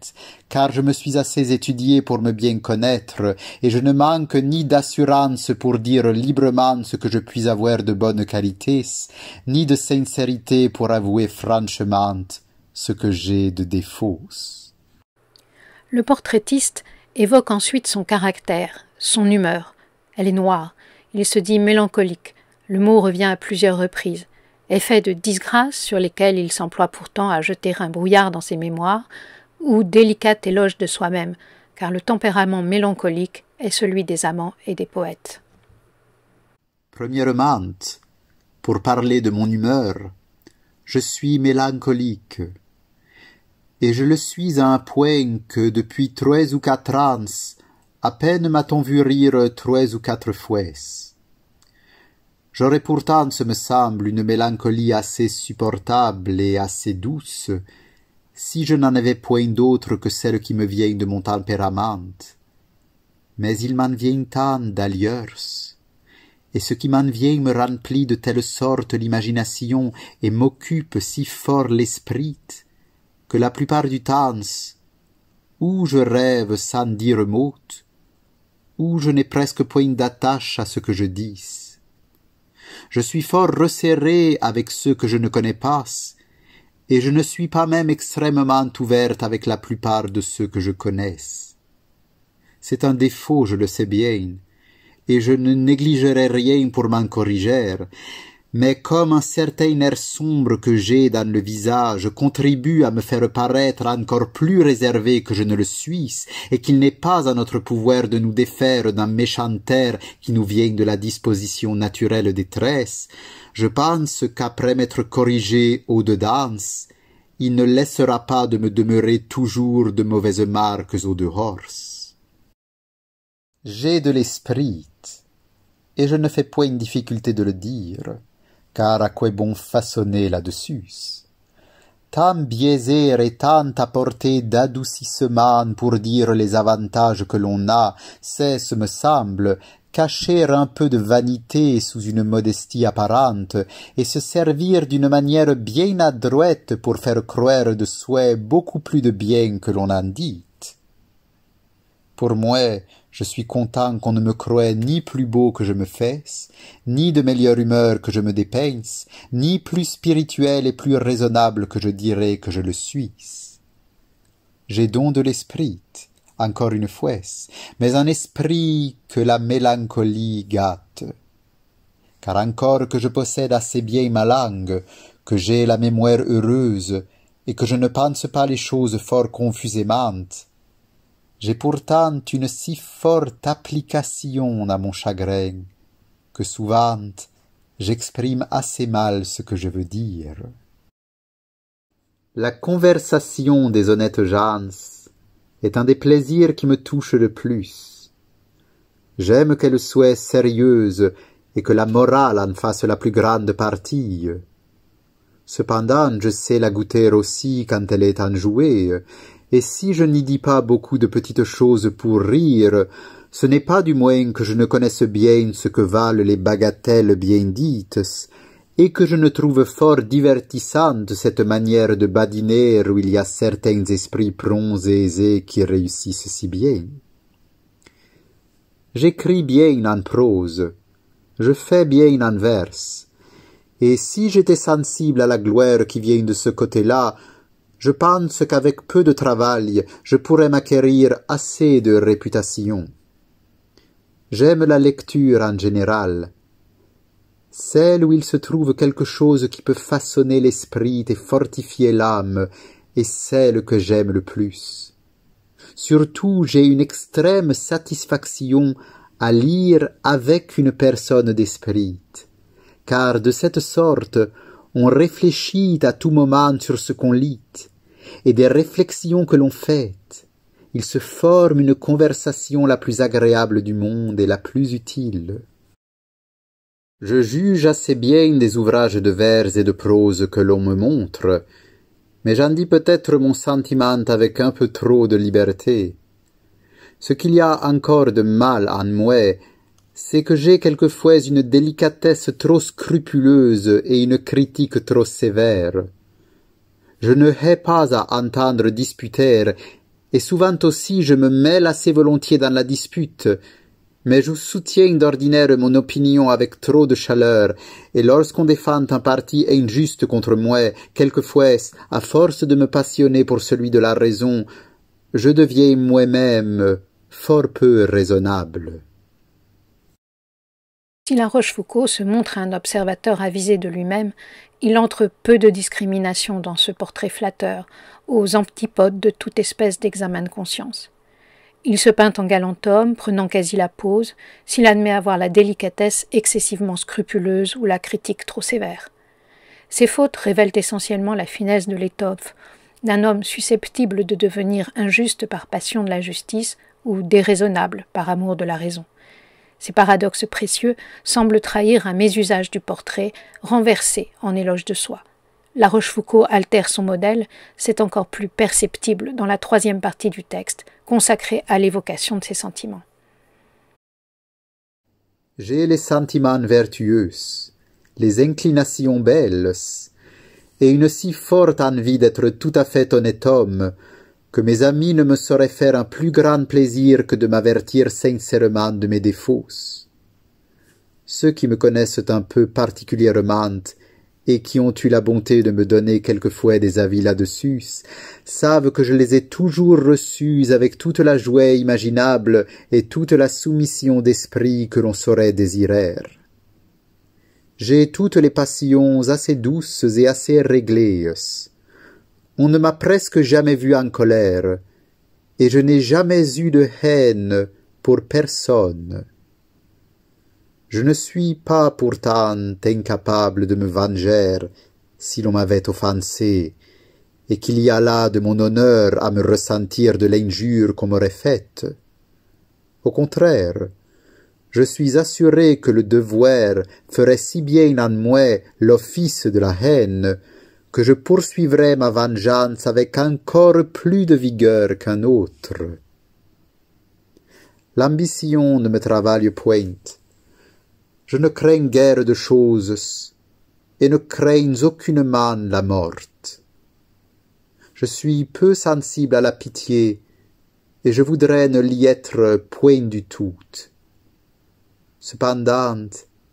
[SPEAKER 2] car je me suis assez étudié pour me bien connaître, et je ne manque ni d'assurance pour dire librement ce que je puis avoir de bonnes qualités, ni de sincérité pour avouer franchement ce que j'ai de défauts.
[SPEAKER 1] Le portraitiste évoque ensuite son caractère, son humeur. Elle est noire, il se dit mélancolique, le mot revient à plusieurs reprises effet de disgrâce sur lesquels il s'emploie pourtant à jeter un brouillard dans ses mémoires, ou délicat éloge de soi-même, car le tempérament mélancolique est celui des amants et des poètes.
[SPEAKER 2] Premièrement, pour parler de mon humeur, je suis mélancolique, et je le suis à un point que depuis trois ou quatre ans, à peine m'a-t-on vu rire trois ou quatre fois. J'aurais pourtant, ce me semble, une mélancolie assez supportable et assez douce, si je n'en avais point d'autre que celle qui me vient de mon tempérament. Mais il m'en vient tant d'ailleurs, et ce qui m'en vient me remplit de telle sorte l'imagination et m'occupe si fort l'esprit, que la plupart du temps, où je rêve sans dire mot, où je n'ai presque point d'attache à ce que je dise. Je suis fort resserré avec ceux que je ne connais pas, et je ne suis pas même extrêmement ouverte avec la plupart de ceux que je connaisse. C'est un défaut, je le sais bien, et je ne négligerai rien pour m'en corriger, mais comme un certain air sombre que j'ai dans le visage contribue à me faire paraître encore plus réservé que je ne le suis, et qu'il n'est pas à notre pouvoir de nous défaire d'un méchant air qui nous vient de la disposition naturelle des tresses, je pense qu'après m'être corrigé au de danse, il ne laissera pas de me demeurer toujours de mauvaises marques au dehors. J'ai de l'esprit, et je ne fais point une difficulté de le dire car à quoi bon façonner là-dessus Tant biaiser et tant apporter d'adoucissement pour dire les avantages que l'on a, c'est, ce me semble, cacher un peu de vanité sous une modestie apparente, et se servir d'une manière bien adroite pour faire croire de soi beaucoup plus de bien que l'on en dit. Pour moi, je suis content qu'on ne me croie ni plus beau que je me fesse, ni de meilleure humeur que je me dépeince, ni plus spirituel et plus raisonnable que je dirais que je le suis. J'ai don de l'esprit, encore une fois, mais un esprit que la mélancolie gâte. Car encore que je possède assez bien ma langue, que j'ai la mémoire heureuse, et que je ne pense pas les choses fort confusément, j'ai pourtant une si forte application à mon chagrin que souvent j'exprime assez mal ce que je veux dire. La conversation des honnêtes gens est un des plaisirs qui me touche le plus. J'aime qu'elle soit sérieuse et que la morale en fasse la plus grande partie. Cependant, je sais la goûter aussi quand elle est enjouée, et si je n'y dis pas beaucoup de petites choses pour rire, ce n'est pas du moins que je ne connaisse bien ce que valent les bagatelles bien dites, et que je ne trouve fort divertissante cette manière de badiner où il y a certains esprits prompts et aisés qui réussissent si bien. J'écris bien en prose, je fais bien en verse, et si j'étais sensible à la gloire qui vient de ce côté-là, je pense qu'avec peu de travail, je pourrais m'acquérir assez de réputation. J'aime la lecture en général, celle où il se trouve quelque chose qui peut façonner l'esprit et fortifier l'âme, est celle que j'aime le plus. Surtout, j'ai une extrême satisfaction à lire avec une personne d'esprit, car de cette sorte, on réfléchit à tout moment sur ce qu'on lit, et des réflexions que l'on fait, il se forme une conversation la plus agréable du monde et la plus utile. Je juge assez bien des ouvrages de vers et de prose que l'on me montre, mais j'en dis peut-être mon sentiment avec un peu trop de liberté. Ce qu'il y a encore de mal en moi, c'est que j'ai quelquefois une délicatesse trop scrupuleuse et une critique trop sévère. Je ne hais pas à entendre disputer, et souvent aussi je me mêle assez volontiers dans la dispute, mais je soutiens d'ordinaire mon opinion avec trop de chaleur, et lorsqu'on défend un parti injuste contre moi, quelquefois, à force de me passionner pour celui de la raison, je deviens moi-même fort peu raisonnable.
[SPEAKER 1] Si La Rochefoucauld se montre un observateur avisé de lui-même, il entre peu de discrimination dans ce portrait flatteur, aux antipodes de toute espèce d'examen de conscience. Il se peint en galant homme, prenant quasi la pose, s'il admet avoir la délicatesse excessivement scrupuleuse ou la critique trop sévère. Ses fautes révèlent essentiellement la finesse de l'étoffe, d'un homme susceptible de devenir injuste par passion de la justice ou déraisonnable par amour de la raison. Ces paradoxes précieux semblent trahir un mésusage du portrait, renversé en éloge de soi. La Rochefoucauld altère son modèle, c'est encore plus perceptible dans la troisième partie du texte, consacrée à l'évocation de ses sentiments.
[SPEAKER 2] J'ai les sentiments vertueux, les inclinations belles, et une si forte envie d'être tout à fait honnête homme que mes amis ne me sauraient faire un plus grand plaisir que de m'avertir sincèrement de mes défauts. Ceux qui me connaissent un peu particulièrement et qui ont eu la bonté de me donner quelquefois des avis là-dessus, savent que je les ai toujours reçus avec toute la joie imaginable et toute la soumission d'esprit que l'on saurait désirer. J'ai toutes les passions assez douces et assez réglées, on ne m'a presque jamais vu en colère, et je n'ai jamais eu de haine pour personne. Je ne suis pas pourtant incapable de me venger si l'on m'avait offensé, et qu'il y a là de mon honneur à me ressentir de l'injure qu'on m'aurait faite. Au contraire, je suis assuré que le devoir ferait si bien en moi l'office de la haine que je poursuivrai ma vengeance avec encore plus de vigueur qu'un autre. L'ambition ne me travaille point. Je ne crains guère de choses, et ne crains aucunement la morte. Je suis peu sensible à la pitié, et je voudrais ne l'y être point du tout. Cependant,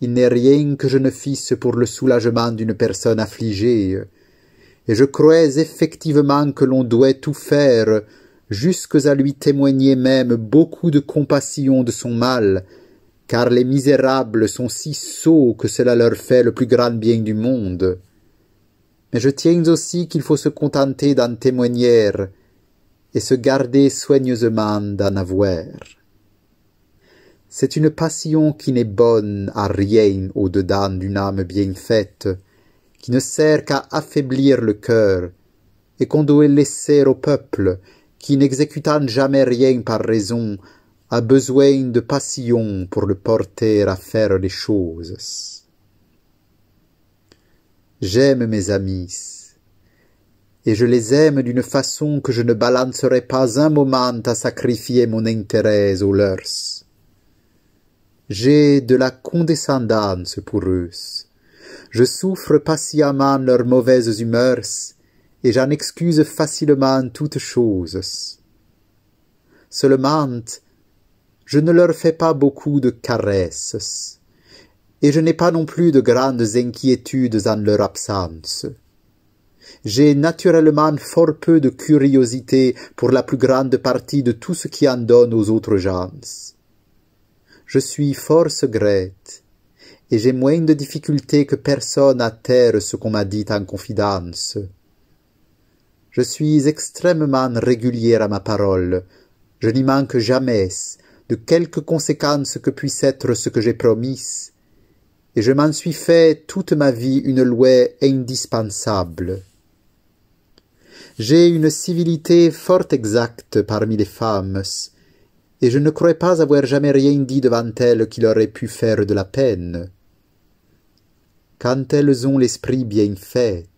[SPEAKER 2] il n'est rien que je ne fisse pour le soulagement d'une personne affligée, et je crois effectivement que l'on doit tout faire, jusqu'à à lui témoigner même beaucoup de compassion de son mal, car les misérables sont si sots que cela leur fait le plus grand bien du monde. Mais je tiens aussi qu'il faut se contenter d'en témoigner, et se garder soigneusement d'en avoir. C'est une passion qui n'est bonne à rien au-dedans d'une âme bien faite, qui ne sert qu'à affaiblir le cœur, et qu'on doit laisser au peuple, qui n'exécutant jamais rien par raison, a besoin de passion pour le porter à faire les choses. J'aime mes amis, et je les aime d'une façon que je ne balancerais pas un moment à sacrifier mon intérêt aux leurs. J'ai de la condescendance pour eux je souffre patiemment leurs mauvaises humeurs, et j'en excuse facilement toutes choses. Seulement, je ne leur fais pas beaucoup de caresses, et je n'ai pas non plus de grandes inquiétudes en leur absence. J'ai naturellement fort peu de curiosité pour la plus grande partie de tout ce qui en donne aux autres gens. Je suis fort secrète, et j'ai moins de difficultés que personne à taire ce qu'on m'a dit en confidence. Je suis extrêmement régulière à ma parole. Je n'y manque jamais, de quelque conséquence que puisse être ce que j'ai promis, et je m'en suis fait toute ma vie une loi indispensable. J'ai une civilité fort exacte parmi les femmes, et je ne crois pas avoir jamais rien dit devant elles qui leur ait pu faire de la peine quand elles ont l'esprit bien fait.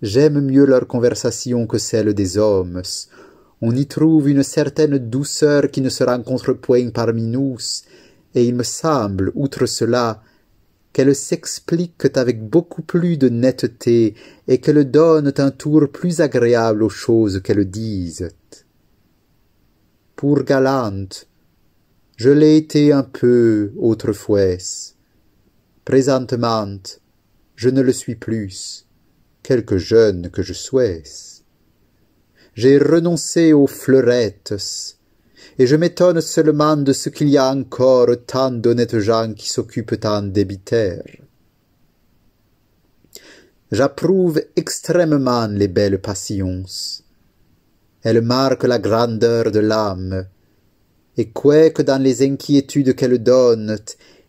[SPEAKER 2] J'aime mieux leur conversation que celle des hommes. On y trouve une certaine douceur qui ne se rencontre point parmi nous, et il me semble, outre cela, qu'elles s'expliquent avec beaucoup plus de netteté et qu'elles donnent un tour plus agréable aux choses qu'elles disent. Pour galante, je l'ai été un peu autrefois. Présentement, je ne le suis plus, quelque jeune que je sois. J'ai renoncé aux fleurettes, et je m'étonne seulement de ce qu'il y a encore tant d'honnêtes gens qui s'occupent tant débitaires. J'approuve extrêmement les belles passions. Elles marquent la grandeur de l'âme, et quoique dans les inquiétudes qu'elles donnent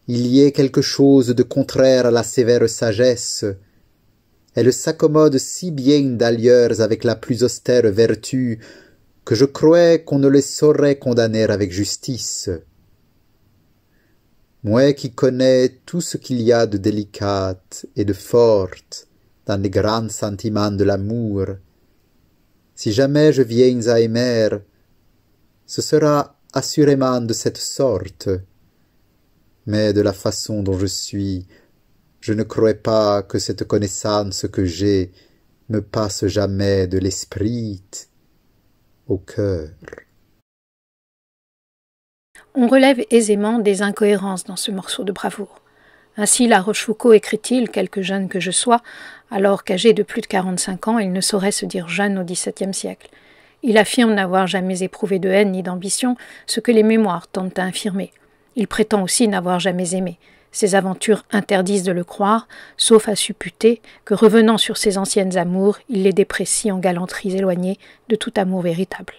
[SPEAKER 2] il y ait quelque chose de contraire à la sévère sagesse. Elle s'accommode si bien d'ailleurs avec la plus austère vertu que je croyais qu'on ne les saurait condamner avec justice. Moi qui connais tout ce qu'il y a de délicat et de fort dans les grands sentiments de l'amour, si jamais je viens à aimer, ce sera assurément de cette sorte mais de la façon dont je suis, je ne crois pas que cette connaissance que j'ai me passe jamais de l'esprit au cœur.
[SPEAKER 1] On relève aisément des incohérences dans ce morceau de bravoure. Ainsi, La Rochefoucauld écrit-il, quelque jeune que je sois, alors qu'âgé de plus de 45 ans, il ne saurait se dire jeune au XVIIe siècle. Il affirme n'avoir jamais éprouvé de haine ni d'ambition, ce que les mémoires tentent à infirmer. Il prétend aussi n'avoir jamais aimé. Ses aventures interdisent de le croire, sauf à supputer que, revenant sur ses anciennes amours, il les déprécie en galanteries éloignées de tout amour véritable.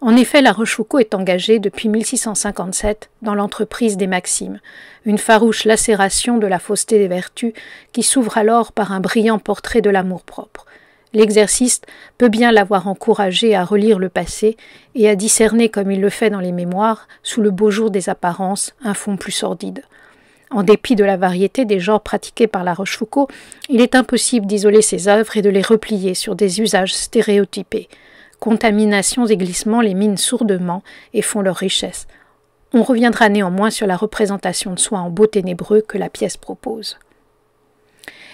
[SPEAKER 1] En effet, la Rochoucault est engagée depuis 1657 dans l'entreprise des Maximes, une farouche lacération de la fausseté des vertus qui s'ouvre alors par un brillant portrait de l'amour-propre, L'exercice peut bien l'avoir encouragé à relire le passé et à discerner, comme il le fait dans les mémoires, sous le beau jour des apparences, un fond plus sordide. En dépit de la variété des genres pratiqués par La Rochefoucauld, il est impossible d'isoler ses œuvres et de les replier sur des usages stéréotypés. Contaminations et glissements les minent sourdement et font leur richesse. On reviendra néanmoins sur la représentation de soi en beau ténébreux que la pièce propose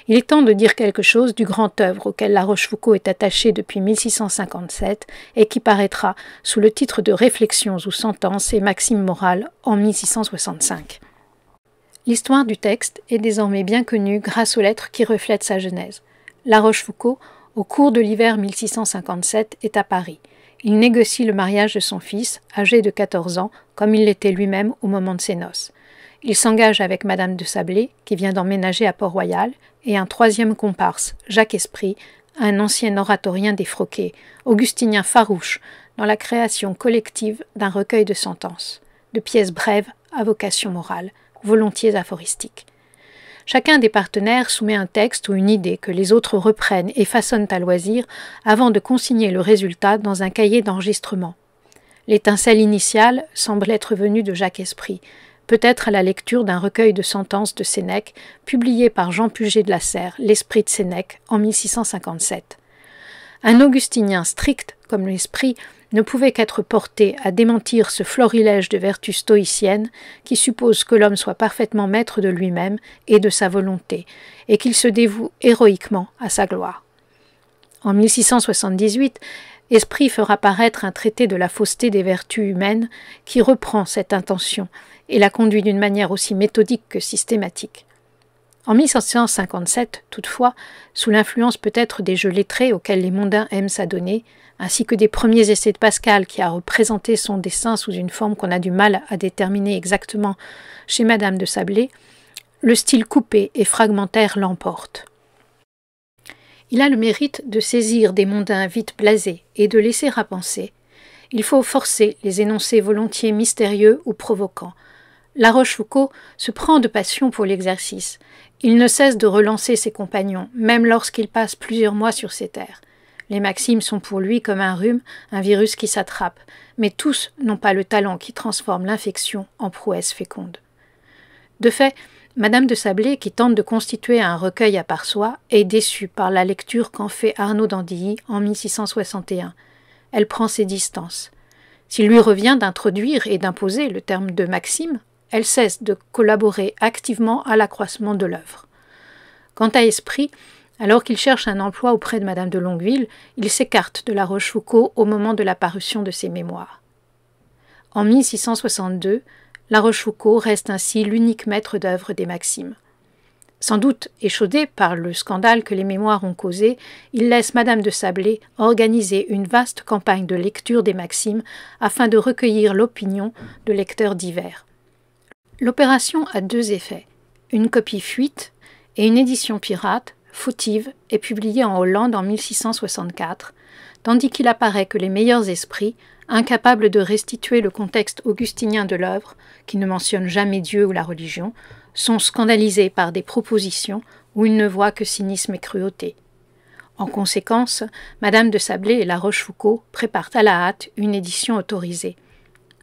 [SPEAKER 1] il est temps de dire quelque chose du grand œuvre auquel La Rochefoucauld est attachée depuis 1657 et qui paraîtra sous le titre de Réflexions ou sentences et maximes morales en 1665. L'histoire du texte est désormais bien connue grâce aux lettres qui reflètent sa genèse. La Rochefoucauld, au cours de l'hiver 1657, est à Paris. Il négocie le mariage de son fils, âgé de 14 ans, comme il l'était lui-même au moment de ses noces. Il s'engage avec Madame de Sablé, qui vient d'emménager à Port-Royal, et un troisième comparse, Jacques Esprit, un ancien oratorien défroqué, augustinien farouche, dans la création collective d'un recueil de sentences, de pièces brèves à vocation morale, volontiers aphoristiques. Chacun des partenaires soumet un texte ou une idée que les autres reprennent et façonnent à loisir avant de consigner le résultat dans un cahier d'enregistrement. L'étincelle initiale semble être venue de Jacques Esprit, peut-être à la lecture d'un recueil de sentences de Sénèque publié par Jean Puget de la Serre, L'Esprit de Sénèque, en 1657. Un augustinien strict comme l'esprit ne pouvait qu'être porté à démentir ce florilège de vertus stoïciennes qui suppose que l'homme soit parfaitement maître de lui-même et de sa volonté, et qu'il se dévoue héroïquement à sa gloire. En 1678, Esprit fera paraître un traité de la fausseté des vertus humaines qui reprend cette intention et la conduit d'une manière aussi méthodique que systématique. En 1757, toutefois, sous l'influence peut-être des jeux lettrés auxquels les mondains aiment s'adonner, ainsi que des premiers essais de Pascal qui a représenté son dessin sous une forme qu'on a du mal à déterminer exactement chez Madame de Sablé, le style coupé et fragmentaire l'emporte. Il a le mérite de saisir des mondains vite blasés et de laisser à penser. Il faut forcer les énoncés volontiers mystérieux ou provoquants. La Rochefoucauld se prend de passion pour l'exercice. Il ne cesse de relancer ses compagnons, même lorsqu'il passe plusieurs mois sur ses terres. Les maximes sont pour lui comme un rhume, un virus qui s'attrape, mais tous n'ont pas le talent qui transforme l'infection en prouesse féconde. De fait, Madame de Sablé, qui tente de constituer un recueil à part soi, est déçue par la lecture qu'en fait Arnaud d'Andilly en 1661. Elle prend ses distances. S'il lui revient d'introduire et d'imposer le terme de maxime, elle cesse de collaborer activement à l'accroissement de l'œuvre. Quant à Esprit, alors qu'il cherche un emploi auprès de Madame de Longueville, il s'écarte de la Rochefoucauld au moment de la parution de ses mémoires. En 1662, la Rochefoucauld reste ainsi l'unique maître d'œuvre des Maximes. Sans doute échaudé par le scandale que les mémoires ont causé, il laisse Madame de Sablé organiser une vaste campagne de lecture des Maximes afin de recueillir l'opinion de lecteurs divers. L'opération a deux effets une copie fuite et une édition pirate, fautive, est publiée en Hollande en 1664, tandis qu'il apparaît que les meilleurs esprits incapables de restituer le contexte augustinien de l'œuvre, qui ne mentionne jamais Dieu ou la religion, sont scandalisés par des propositions où ils ne voient que cynisme et cruauté. En conséquence, Madame de Sablé et La Rochefoucauld préparent à la hâte une édition autorisée.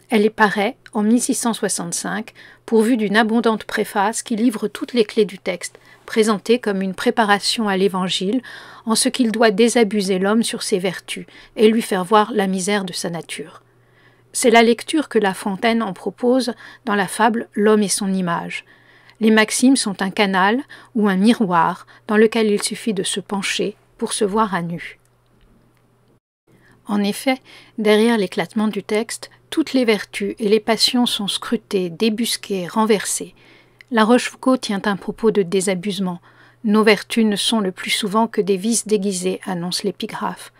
[SPEAKER 1] Elle est paraît en 1665, pourvue d'une abondante préface qui livre toutes les clés du texte, présenté comme une préparation à l'Évangile, en ce qu'il doit désabuser l'homme sur ses vertus et lui faire voir la misère de sa nature. C'est la lecture que La Fontaine en propose dans la fable L'homme et son image. Les maximes sont un canal ou un miroir dans lequel il suffit de se pencher pour se voir à nu. En effet, derrière l'éclatement du texte, toutes les vertus et les passions sont scrutées, débusquées, renversées. La Rochefoucauld tient un propos de désabusement. Nos vertus ne sont le plus souvent que des vices déguisés, annonce l'épigraphe.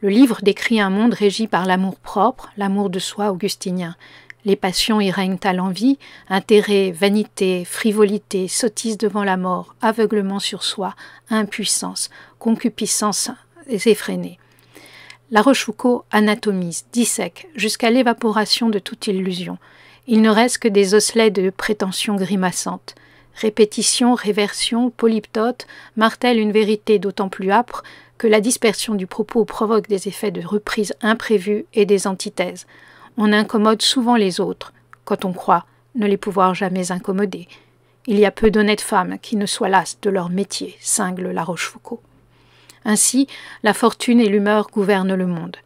[SPEAKER 1] Le livre décrit un monde régi par l'amour propre, l'amour de soi augustinien. Les passions y règnent à l'envie, intérêt, vanité, frivolité, sottise devant la mort, aveuglement sur soi, impuissance, concupiscence effrénée. La Rochefoucauld anatomise, dissèque, jusqu'à l'évaporation de toute illusion. Il ne reste que des osselets de prétentions grimaçantes. Répétition, réversion, polyptote martèlent une vérité d'autant plus âpre que la dispersion du propos provoque des effets de reprise imprévus et des antithèses. On incommode souvent les autres, quand on croit ne les pouvoir jamais incommoder. Il y a peu d'honnêtes femmes qui ne soient lasses de leur métier, cingle La Rochefoucauld. Ainsi, la fortune et l'humeur gouvernent le monde.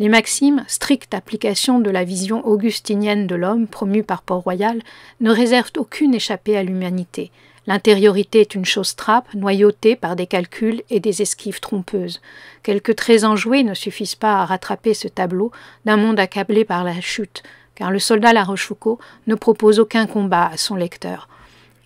[SPEAKER 1] Les maximes, stricte application de la vision augustinienne de l'homme promue par Port-Royal, ne réservent aucune échappée à l'humanité. L'intériorité est une chose trappe, noyautée par des calculs et des esquives trompeuses. Quelques traits enjoués ne suffisent pas à rattraper ce tableau d'un monde accablé par la chute, car le soldat La Rochefoucauld ne propose aucun combat à son lecteur.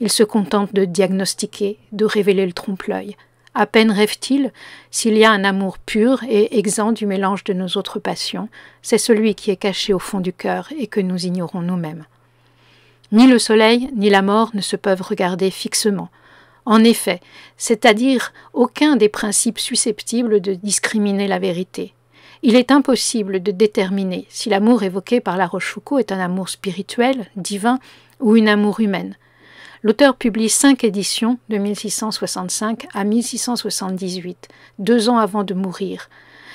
[SPEAKER 1] Il se contente de diagnostiquer, de révéler le trompe-l'œil. À peine rêve-t-il, s'il y a un amour pur et exempt du mélange de nos autres passions, c'est celui qui est caché au fond du cœur et que nous ignorons nous-mêmes. Ni le soleil ni la mort ne se peuvent regarder fixement. En effet, c'est-à-dire aucun des principes susceptibles de discriminer la vérité. Il est impossible de déterminer si l'amour évoqué par la Rochefoucauld est un amour spirituel, divin ou une amour humaine. L'auteur publie cinq éditions de 1665 à 1678, deux ans avant de mourir.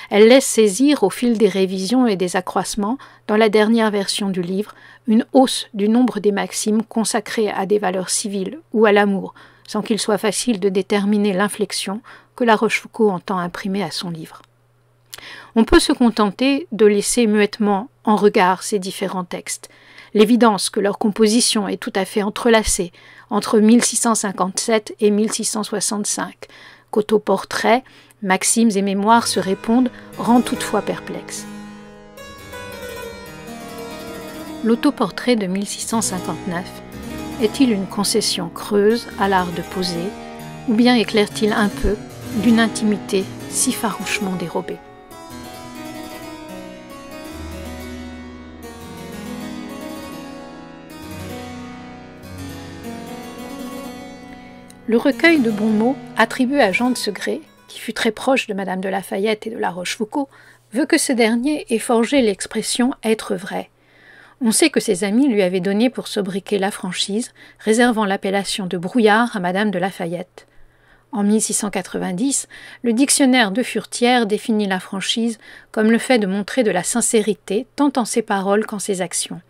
[SPEAKER 1] Elle laisse saisir au fil des révisions et des accroissements, dans la dernière version du livre, une hausse du nombre des maximes consacrées à des valeurs civiles ou à l'amour, sans qu'il soit facile de déterminer l'inflexion que la Rochefoucauld entend imprimer à son livre. On peut se contenter de laisser muettement en regard ces différents textes, l'évidence que leur composition est tout à fait entrelacée, entre 1657 et 1665, qu'autoportraits, maximes et mémoires se répondent, rend toutefois perplexe. L'autoportrait de 1659 est-il une concession creuse à l'art de poser, ou bien éclaire-t-il un peu d'une intimité si farouchement dérobée le recueil de bons mots attribué à Jean de Segré, qui fut très proche de Madame de Lafayette et de La Rochefoucauld, veut que ce dernier ait forgé l'expression être vrai. On sait que ses amis lui avaient donné pour sobriquer la franchise, réservant l'appellation de brouillard à Madame de Lafayette. En 1690, le dictionnaire de Furtière définit la franchise comme le fait de montrer de la sincérité tant en ses paroles qu'en ses actions.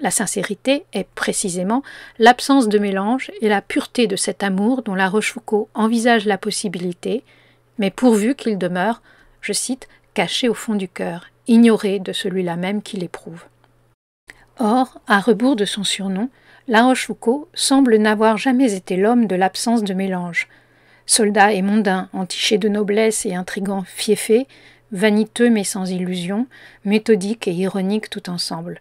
[SPEAKER 1] La sincérité est précisément l'absence de mélange et la pureté de cet amour dont La Rochefoucauld envisage la possibilité, mais pourvu qu'il demeure, je cite, caché au fond du cœur, ignoré de celui-là même qui l'éprouve. Or, à rebours de son surnom, La Rochefoucauld semble n'avoir jamais été l'homme de l'absence de mélange. Soldat et mondain, entiché de noblesse et intrigant fiefé, vaniteux mais sans illusion, méthodique et ironique tout ensemble.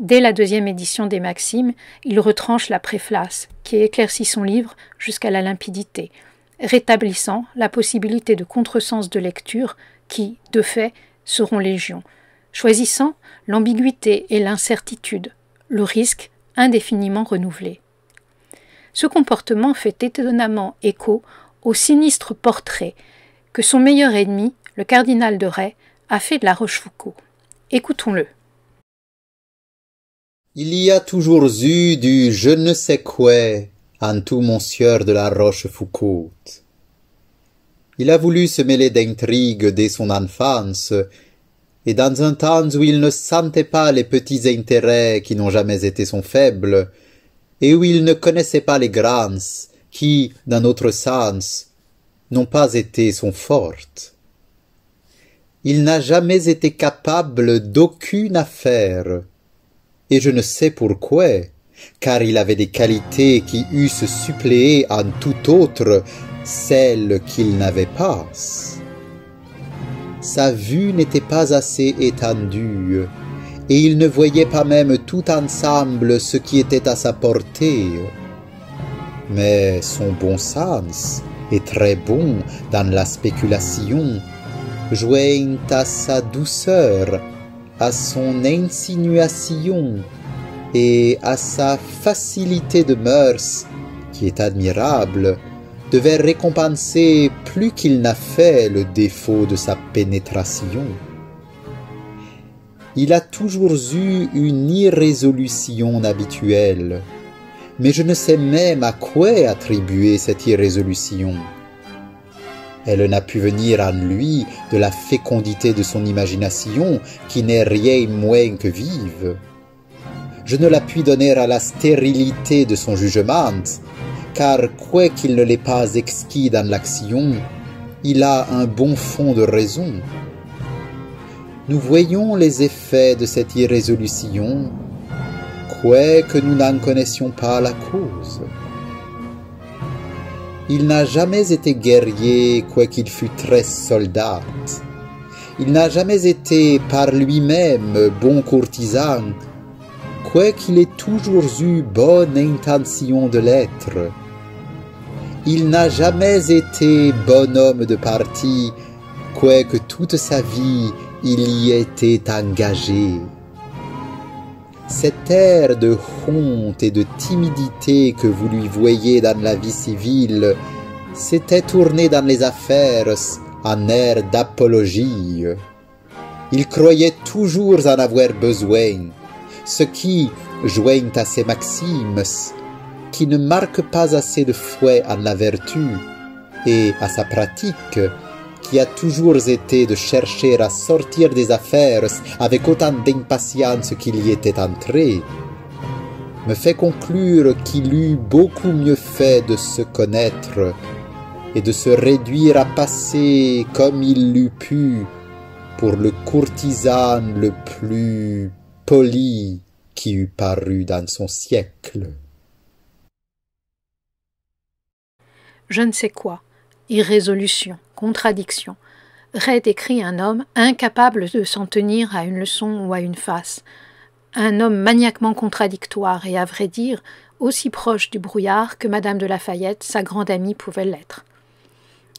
[SPEAKER 1] Dès la deuxième édition des Maximes, il retranche la préface, qui éclaircit son livre jusqu'à la limpidité, rétablissant la possibilité de contresens de lecture qui, de fait, seront légion, choisissant l'ambiguïté et l'incertitude, le risque indéfiniment renouvelé. Ce comportement fait étonnamment écho au sinistre portrait que son meilleur ennemi, le cardinal de Ray, a fait de la Rochefoucauld. Écoutons-le.
[SPEAKER 2] Il y a toujours eu du je ne sais quoi en tout mon de la Rochefoucauld. Il a voulu se mêler d'intrigues dès son enfance, et dans un temps où il ne sentait pas les petits intérêts qui n'ont jamais été son faible, et où il ne connaissait pas les grands qui, d'un autre sens, n'ont pas été son forte. Il n'a jamais été capable d'aucune affaire, et je ne sais pourquoi, car il avait des qualités qui eussent suppléé à tout autre celles qu'il n'avait pas. Sa vue n'était pas assez étendue, et il ne voyait pas même tout ensemble ce qui était à sa portée. Mais son bon sens et très bon dans la spéculation, joint à sa douceur à son insinuation et à sa facilité de mœurs, qui est admirable, devait récompenser plus qu'il n'a fait le défaut de sa pénétration. Il a toujours eu une irrésolution habituelle, mais je ne sais même à quoi attribuer cette irrésolution. Elle n'a pu venir à lui de la fécondité de son imagination, qui n'est rien moins que vive. Je ne la puis donner à la stérilité de son jugement, car quoiqu'il ne l'ait pas exquis dans l'action, il a un bon fond de raison. Nous voyons les effets de cette irrésolution, quoique nous n'en connaissions pas la cause. Il n'a jamais été guerrier, quoiqu'il fût très soldat. Il n'a jamais été par lui-même bon courtisan, quoiqu'il ait toujours eu bonne intention de l'être. Il n'a jamais été bon homme de parti, quoique toute sa vie il y était engagé. Cet air de honte et de timidité que vous lui voyez dans la vie civile s'était tourné dans les affaires en air d'apologie. Il croyait toujours en avoir besoin, ce qui, joint à ses maximes, qui ne marquent pas assez de fouet en la vertu et à sa pratique, qui a toujours été de chercher à sortir des affaires avec autant d'impatience qu'il y était entré, me fait conclure qu'il eût beaucoup mieux fait de se connaître et de se réduire à passer comme il l'eût pu pour le courtisan le plus poli qui eût paru dans son siècle.
[SPEAKER 1] Je ne sais quoi, irrésolution contradiction. Ray écrit un homme incapable de s'en tenir à une leçon ou à une face, un homme maniaquement contradictoire et, à vrai dire, aussi proche du brouillard que Madame de Lafayette, sa grande amie, pouvait l'être.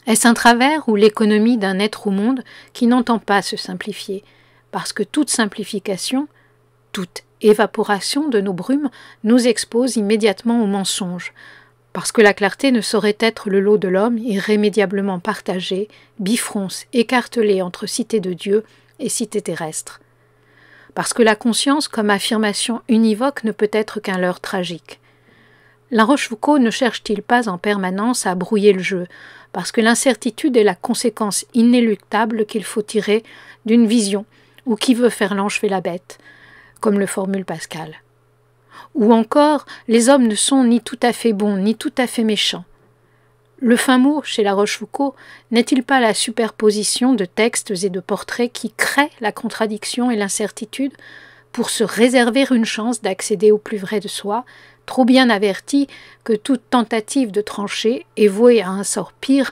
[SPEAKER 1] Est-ce un travers ou l'économie d'un être au monde qui n'entend pas se simplifier Parce que toute simplification, toute évaporation de nos brumes nous expose immédiatement au mensonge, parce que la clarté ne saurait être le lot de l'homme irrémédiablement partagé, bifronce, écartelé entre cité de Dieu et cité terrestre, parce que la conscience comme affirmation univoque ne peut être qu'un leurre tragique. La Rochefoucauld ne cherche-t-il pas en permanence à brouiller le jeu, parce que l'incertitude est la conséquence inéluctable qu'il faut tirer d'une vision, ou qui veut faire l'ange la bête, comme le formule Pascal ou encore les hommes ne sont ni tout à fait bons ni tout à fait méchants. Le fin mot, chez La Rochefoucauld, n'est-il pas la superposition de textes et de portraits qui créent la contradiction et l'incertitude pour se réserver une chance d'accéder au plus vrai de soi, trop bien averti que toute tentative de trancher est vouée à un sort pire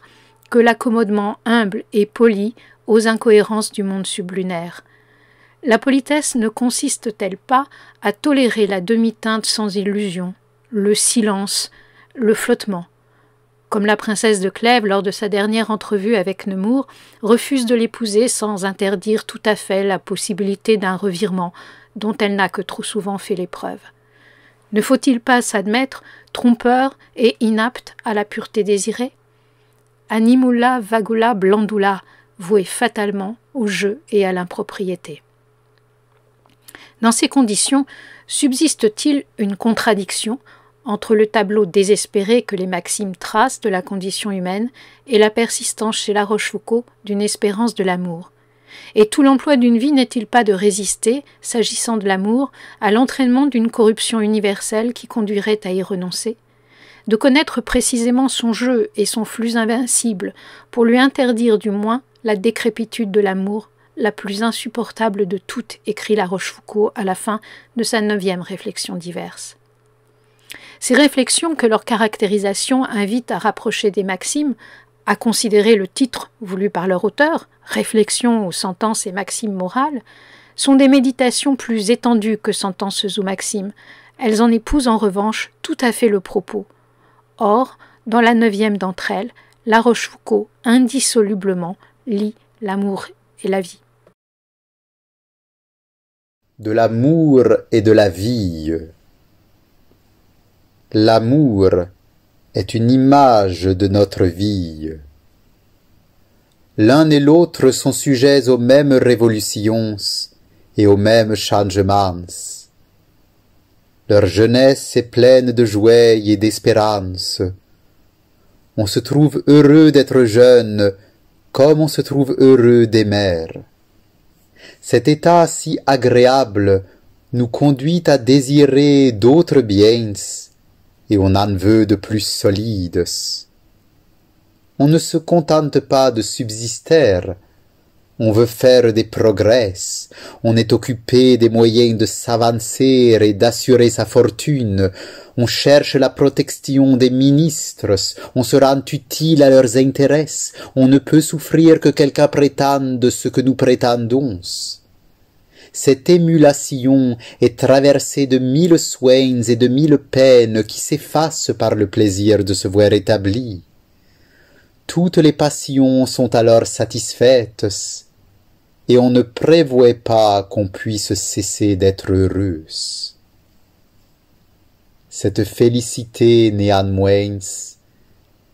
[SPEAKER 1] que l'accommodement humble et poli aux incohérences du monde sublunaire. La politesse ne consiste-t-elle pas à tolérer la demi-teinte sans illusion, le silence, le flottement Comme la princesse de Clèves, lors de sa dernière entrevue avec Nemours, refuse de l'épouser sans interdire tout à fait la possibilité d'un revirement dont elle n'a que trop souvent fait l'épreuve. Ne faut-il pas s'admettre trompeur et inapte à la pureté désirée Animula vagula blandula, vouée fatalement au jeu et à l'impropriété. Dans ces conditions, subsiste-t-il une contradiction entre le tableau désespéré que les maximes tracent de la condition humaine et la persistance chez La Rochefoucauld d'une espérance de l'amour Et tout l'emploi d'une vie n'est-il pas de résister, s'agissant de l'amour, à l'entraînement d'une corruption universelle qui conduirait à y renoncer de connaître précisément son jeu et son flux invincible, pour lui interdire du moins la décrépitude de l'amour la plus insupportable de toutes, écrit La Rochefoucauld à la fin de sa neuvième réflexion diverse. Ces réflexions que leur caractérisation invite à rapprocher des maximes, à considérer le titre voulu par leur auteur, Réflexions aux sentences et maximes morales, sont des méditations plus étendues que sentences ou maximes. Elles en épousent en revanche tout à fait le propos. Or, dans la neuvième d'entre elles, La Rochefoucauld indissolublement lit l'amour et la vie
[SPEAKER 2] de l'amour et de la vie. L'amour est une image de notre vie. L'un et l'autre sont sujets aux mêmes révolutions et aux mêmes changements. Leur jeunesse est pleine de joie et d'espérance. On se trouve heureux d'être jeune comme on se trouve heureux des mères. Cet état si agréable nous conduit à désirer d'autres biens, et on en veut de plus solides. On ne se contente pas de subsister, on veut faire des progrès, on est occupé des moyens de s'avancer et d'assurer sa fortune, on cherche la protection des ministres, on se rend utile à leurs intérêts, on ne peut souffrir que quelqu'un prétende ce que nous prétendons. Cette émulation est traversée de mille soins et de mille peines qui s'effacent par le plaisir de se voir établi toutes les passions sont alors satisfaites, et on ne prévoit pas qu'on puisse cesser d'être heureux. Cette félicité néanmoins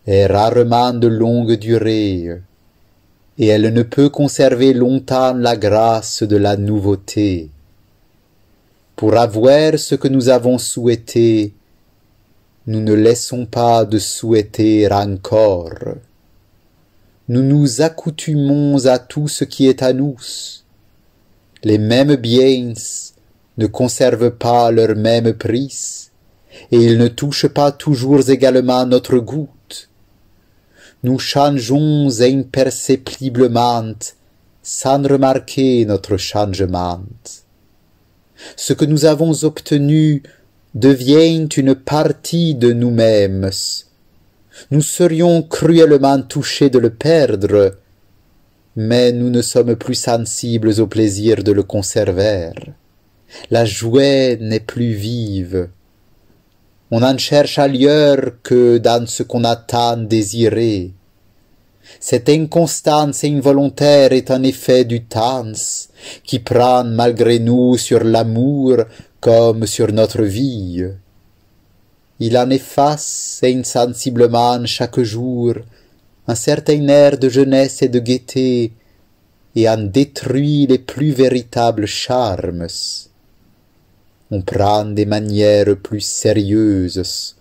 [SPEAKER 2] est rarement de longue durée, et elle ne peut conserver longtemps la grâce de la nouveauté. Pour avoir ce que nous avons souhaité, nous ne laissons pas de souhaiter encore nous nous accoutumons à tout ce qui est à nous. Les mêmes biens ne conservent pas leur même prix, et ils ne touchent pas toujours également notre goutte. Nous changeons imperceptiblement, sans remarquer notre changement. Ce que nous avons obtenu devient une partie de nous-mêmes, nous serions cruellement touchés de le perdre, mais nous ne sommes plus sensibles au plaisir de le conserver. La joie n'est plus vive. On en cherche ailleurs que dans ce qu'on a tant désiré. Cette inconstance involontaire est un effet du temps qui prend malgré nous sur l'amour comme sur notre vie il en efface insensiblement chaque jour un certain air de jeunesse et de gaieté, et en détruit les plus véritables charmes. On prend des manières plus sérieuses,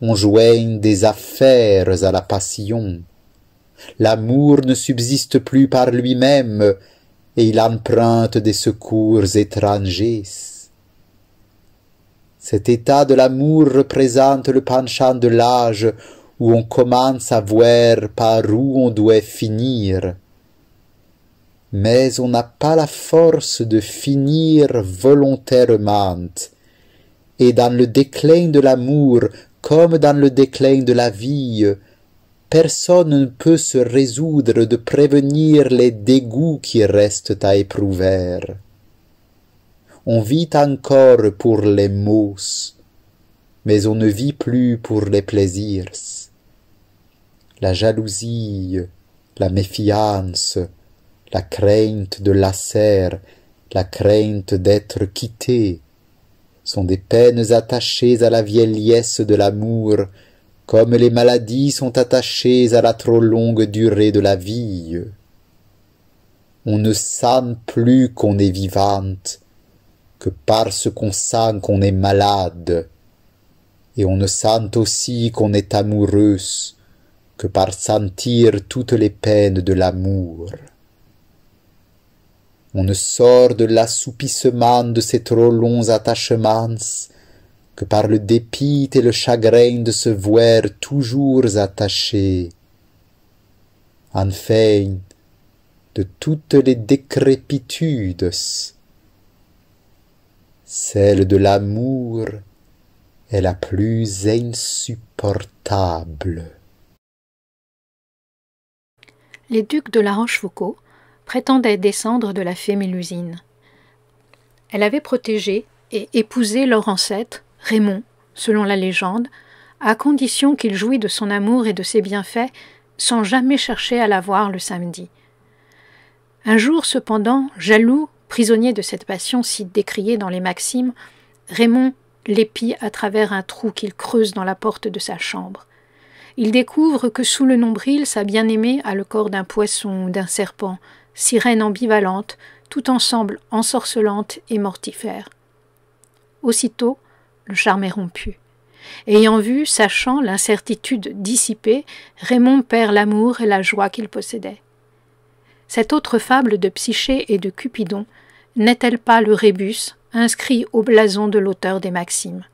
[SPEAKER 2] on joigne des affaires à la passion. L'amour ne subsiste plus par lui-même, et il emprunte des secours étrangers. Cet état de l'amour représente le penchant de l'âge où on commence à voir par où on doit finir. Mais on n'a pas la force de finir volontairement. Et dans le déclin de l'amour, comme dans le déclin de la vie, personne ne peut se résoudre de prévenir les dégoûts qui restent à éprouver on vit encore pour les mots, mais on ne vit plus pour les plaisirs. La jalousie, la méfiance, la crainte de lasser, la crainte d'être quitté, sont des peines attachées à la vieillesse de l'amour, comme les maladies sont attachées à la trop longue durée de la vie. On ne sent plus qu'on est vivante, que parce qu'on sent qu'on est malade, et on ne sent aussi qu'on est amoureuse, que par sentir toutes les peines de l'amour. On ne sort de l'assoupissement de ces trop longs attachements que par le dépit et le chagrin de se voir toujours attaché. Enfin, de toutes les décrépitudes, celle de l'amour, est la plus insupportable.
[SPEAKER 1] Les ducs de la Rochefoucauld prétendaient descendre de la fée Mélusine. Elle avait protégé et épousé leur ancêtre, Raymond, selon la légende, à condition qu'il jouît de son amour et de ses bienfaits sans jamais chercher à la voir le samedi. Un jour, cependant, jaloux Prisonnier de cette passion si décriée dans les Maximes, Raymond l'épie à travers un trou qu'il creuse dans la porte de sa chambre. Il découvre que sous le nombril, sa bien-aimée a le corps d'un poisson ou d'un serpent, sirène ambivalente, tout ensemble ensorcelante et mortifère. Aussitôt, le charme est rompu. Ayant vu, sachant l'incertitude dissipée, Raymond perd l'amour et la joie qu'il possédait. Cette autre fable de Psyché et de Cupidon n'est-elle pas le rébus inscrit au blason de l'auteur des Maximes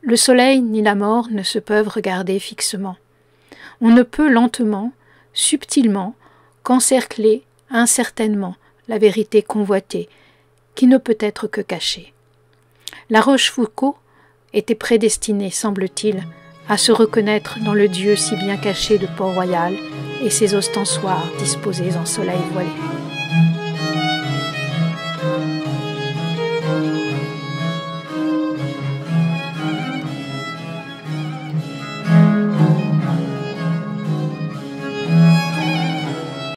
[SPEAKER 1] Le soleil ni la mort ne se peuvent regarder fixement. On ne peut lentement, subtilement, qu'encercler incertainement la vérité convoitée, qui ne peut être que cachée. La Rochefoucauld était prédestinée, semble-t-il, à se reconnaître dans le Dieu si bien caché de Port-Royal et ses ostensoirs disposés en soleil voilé.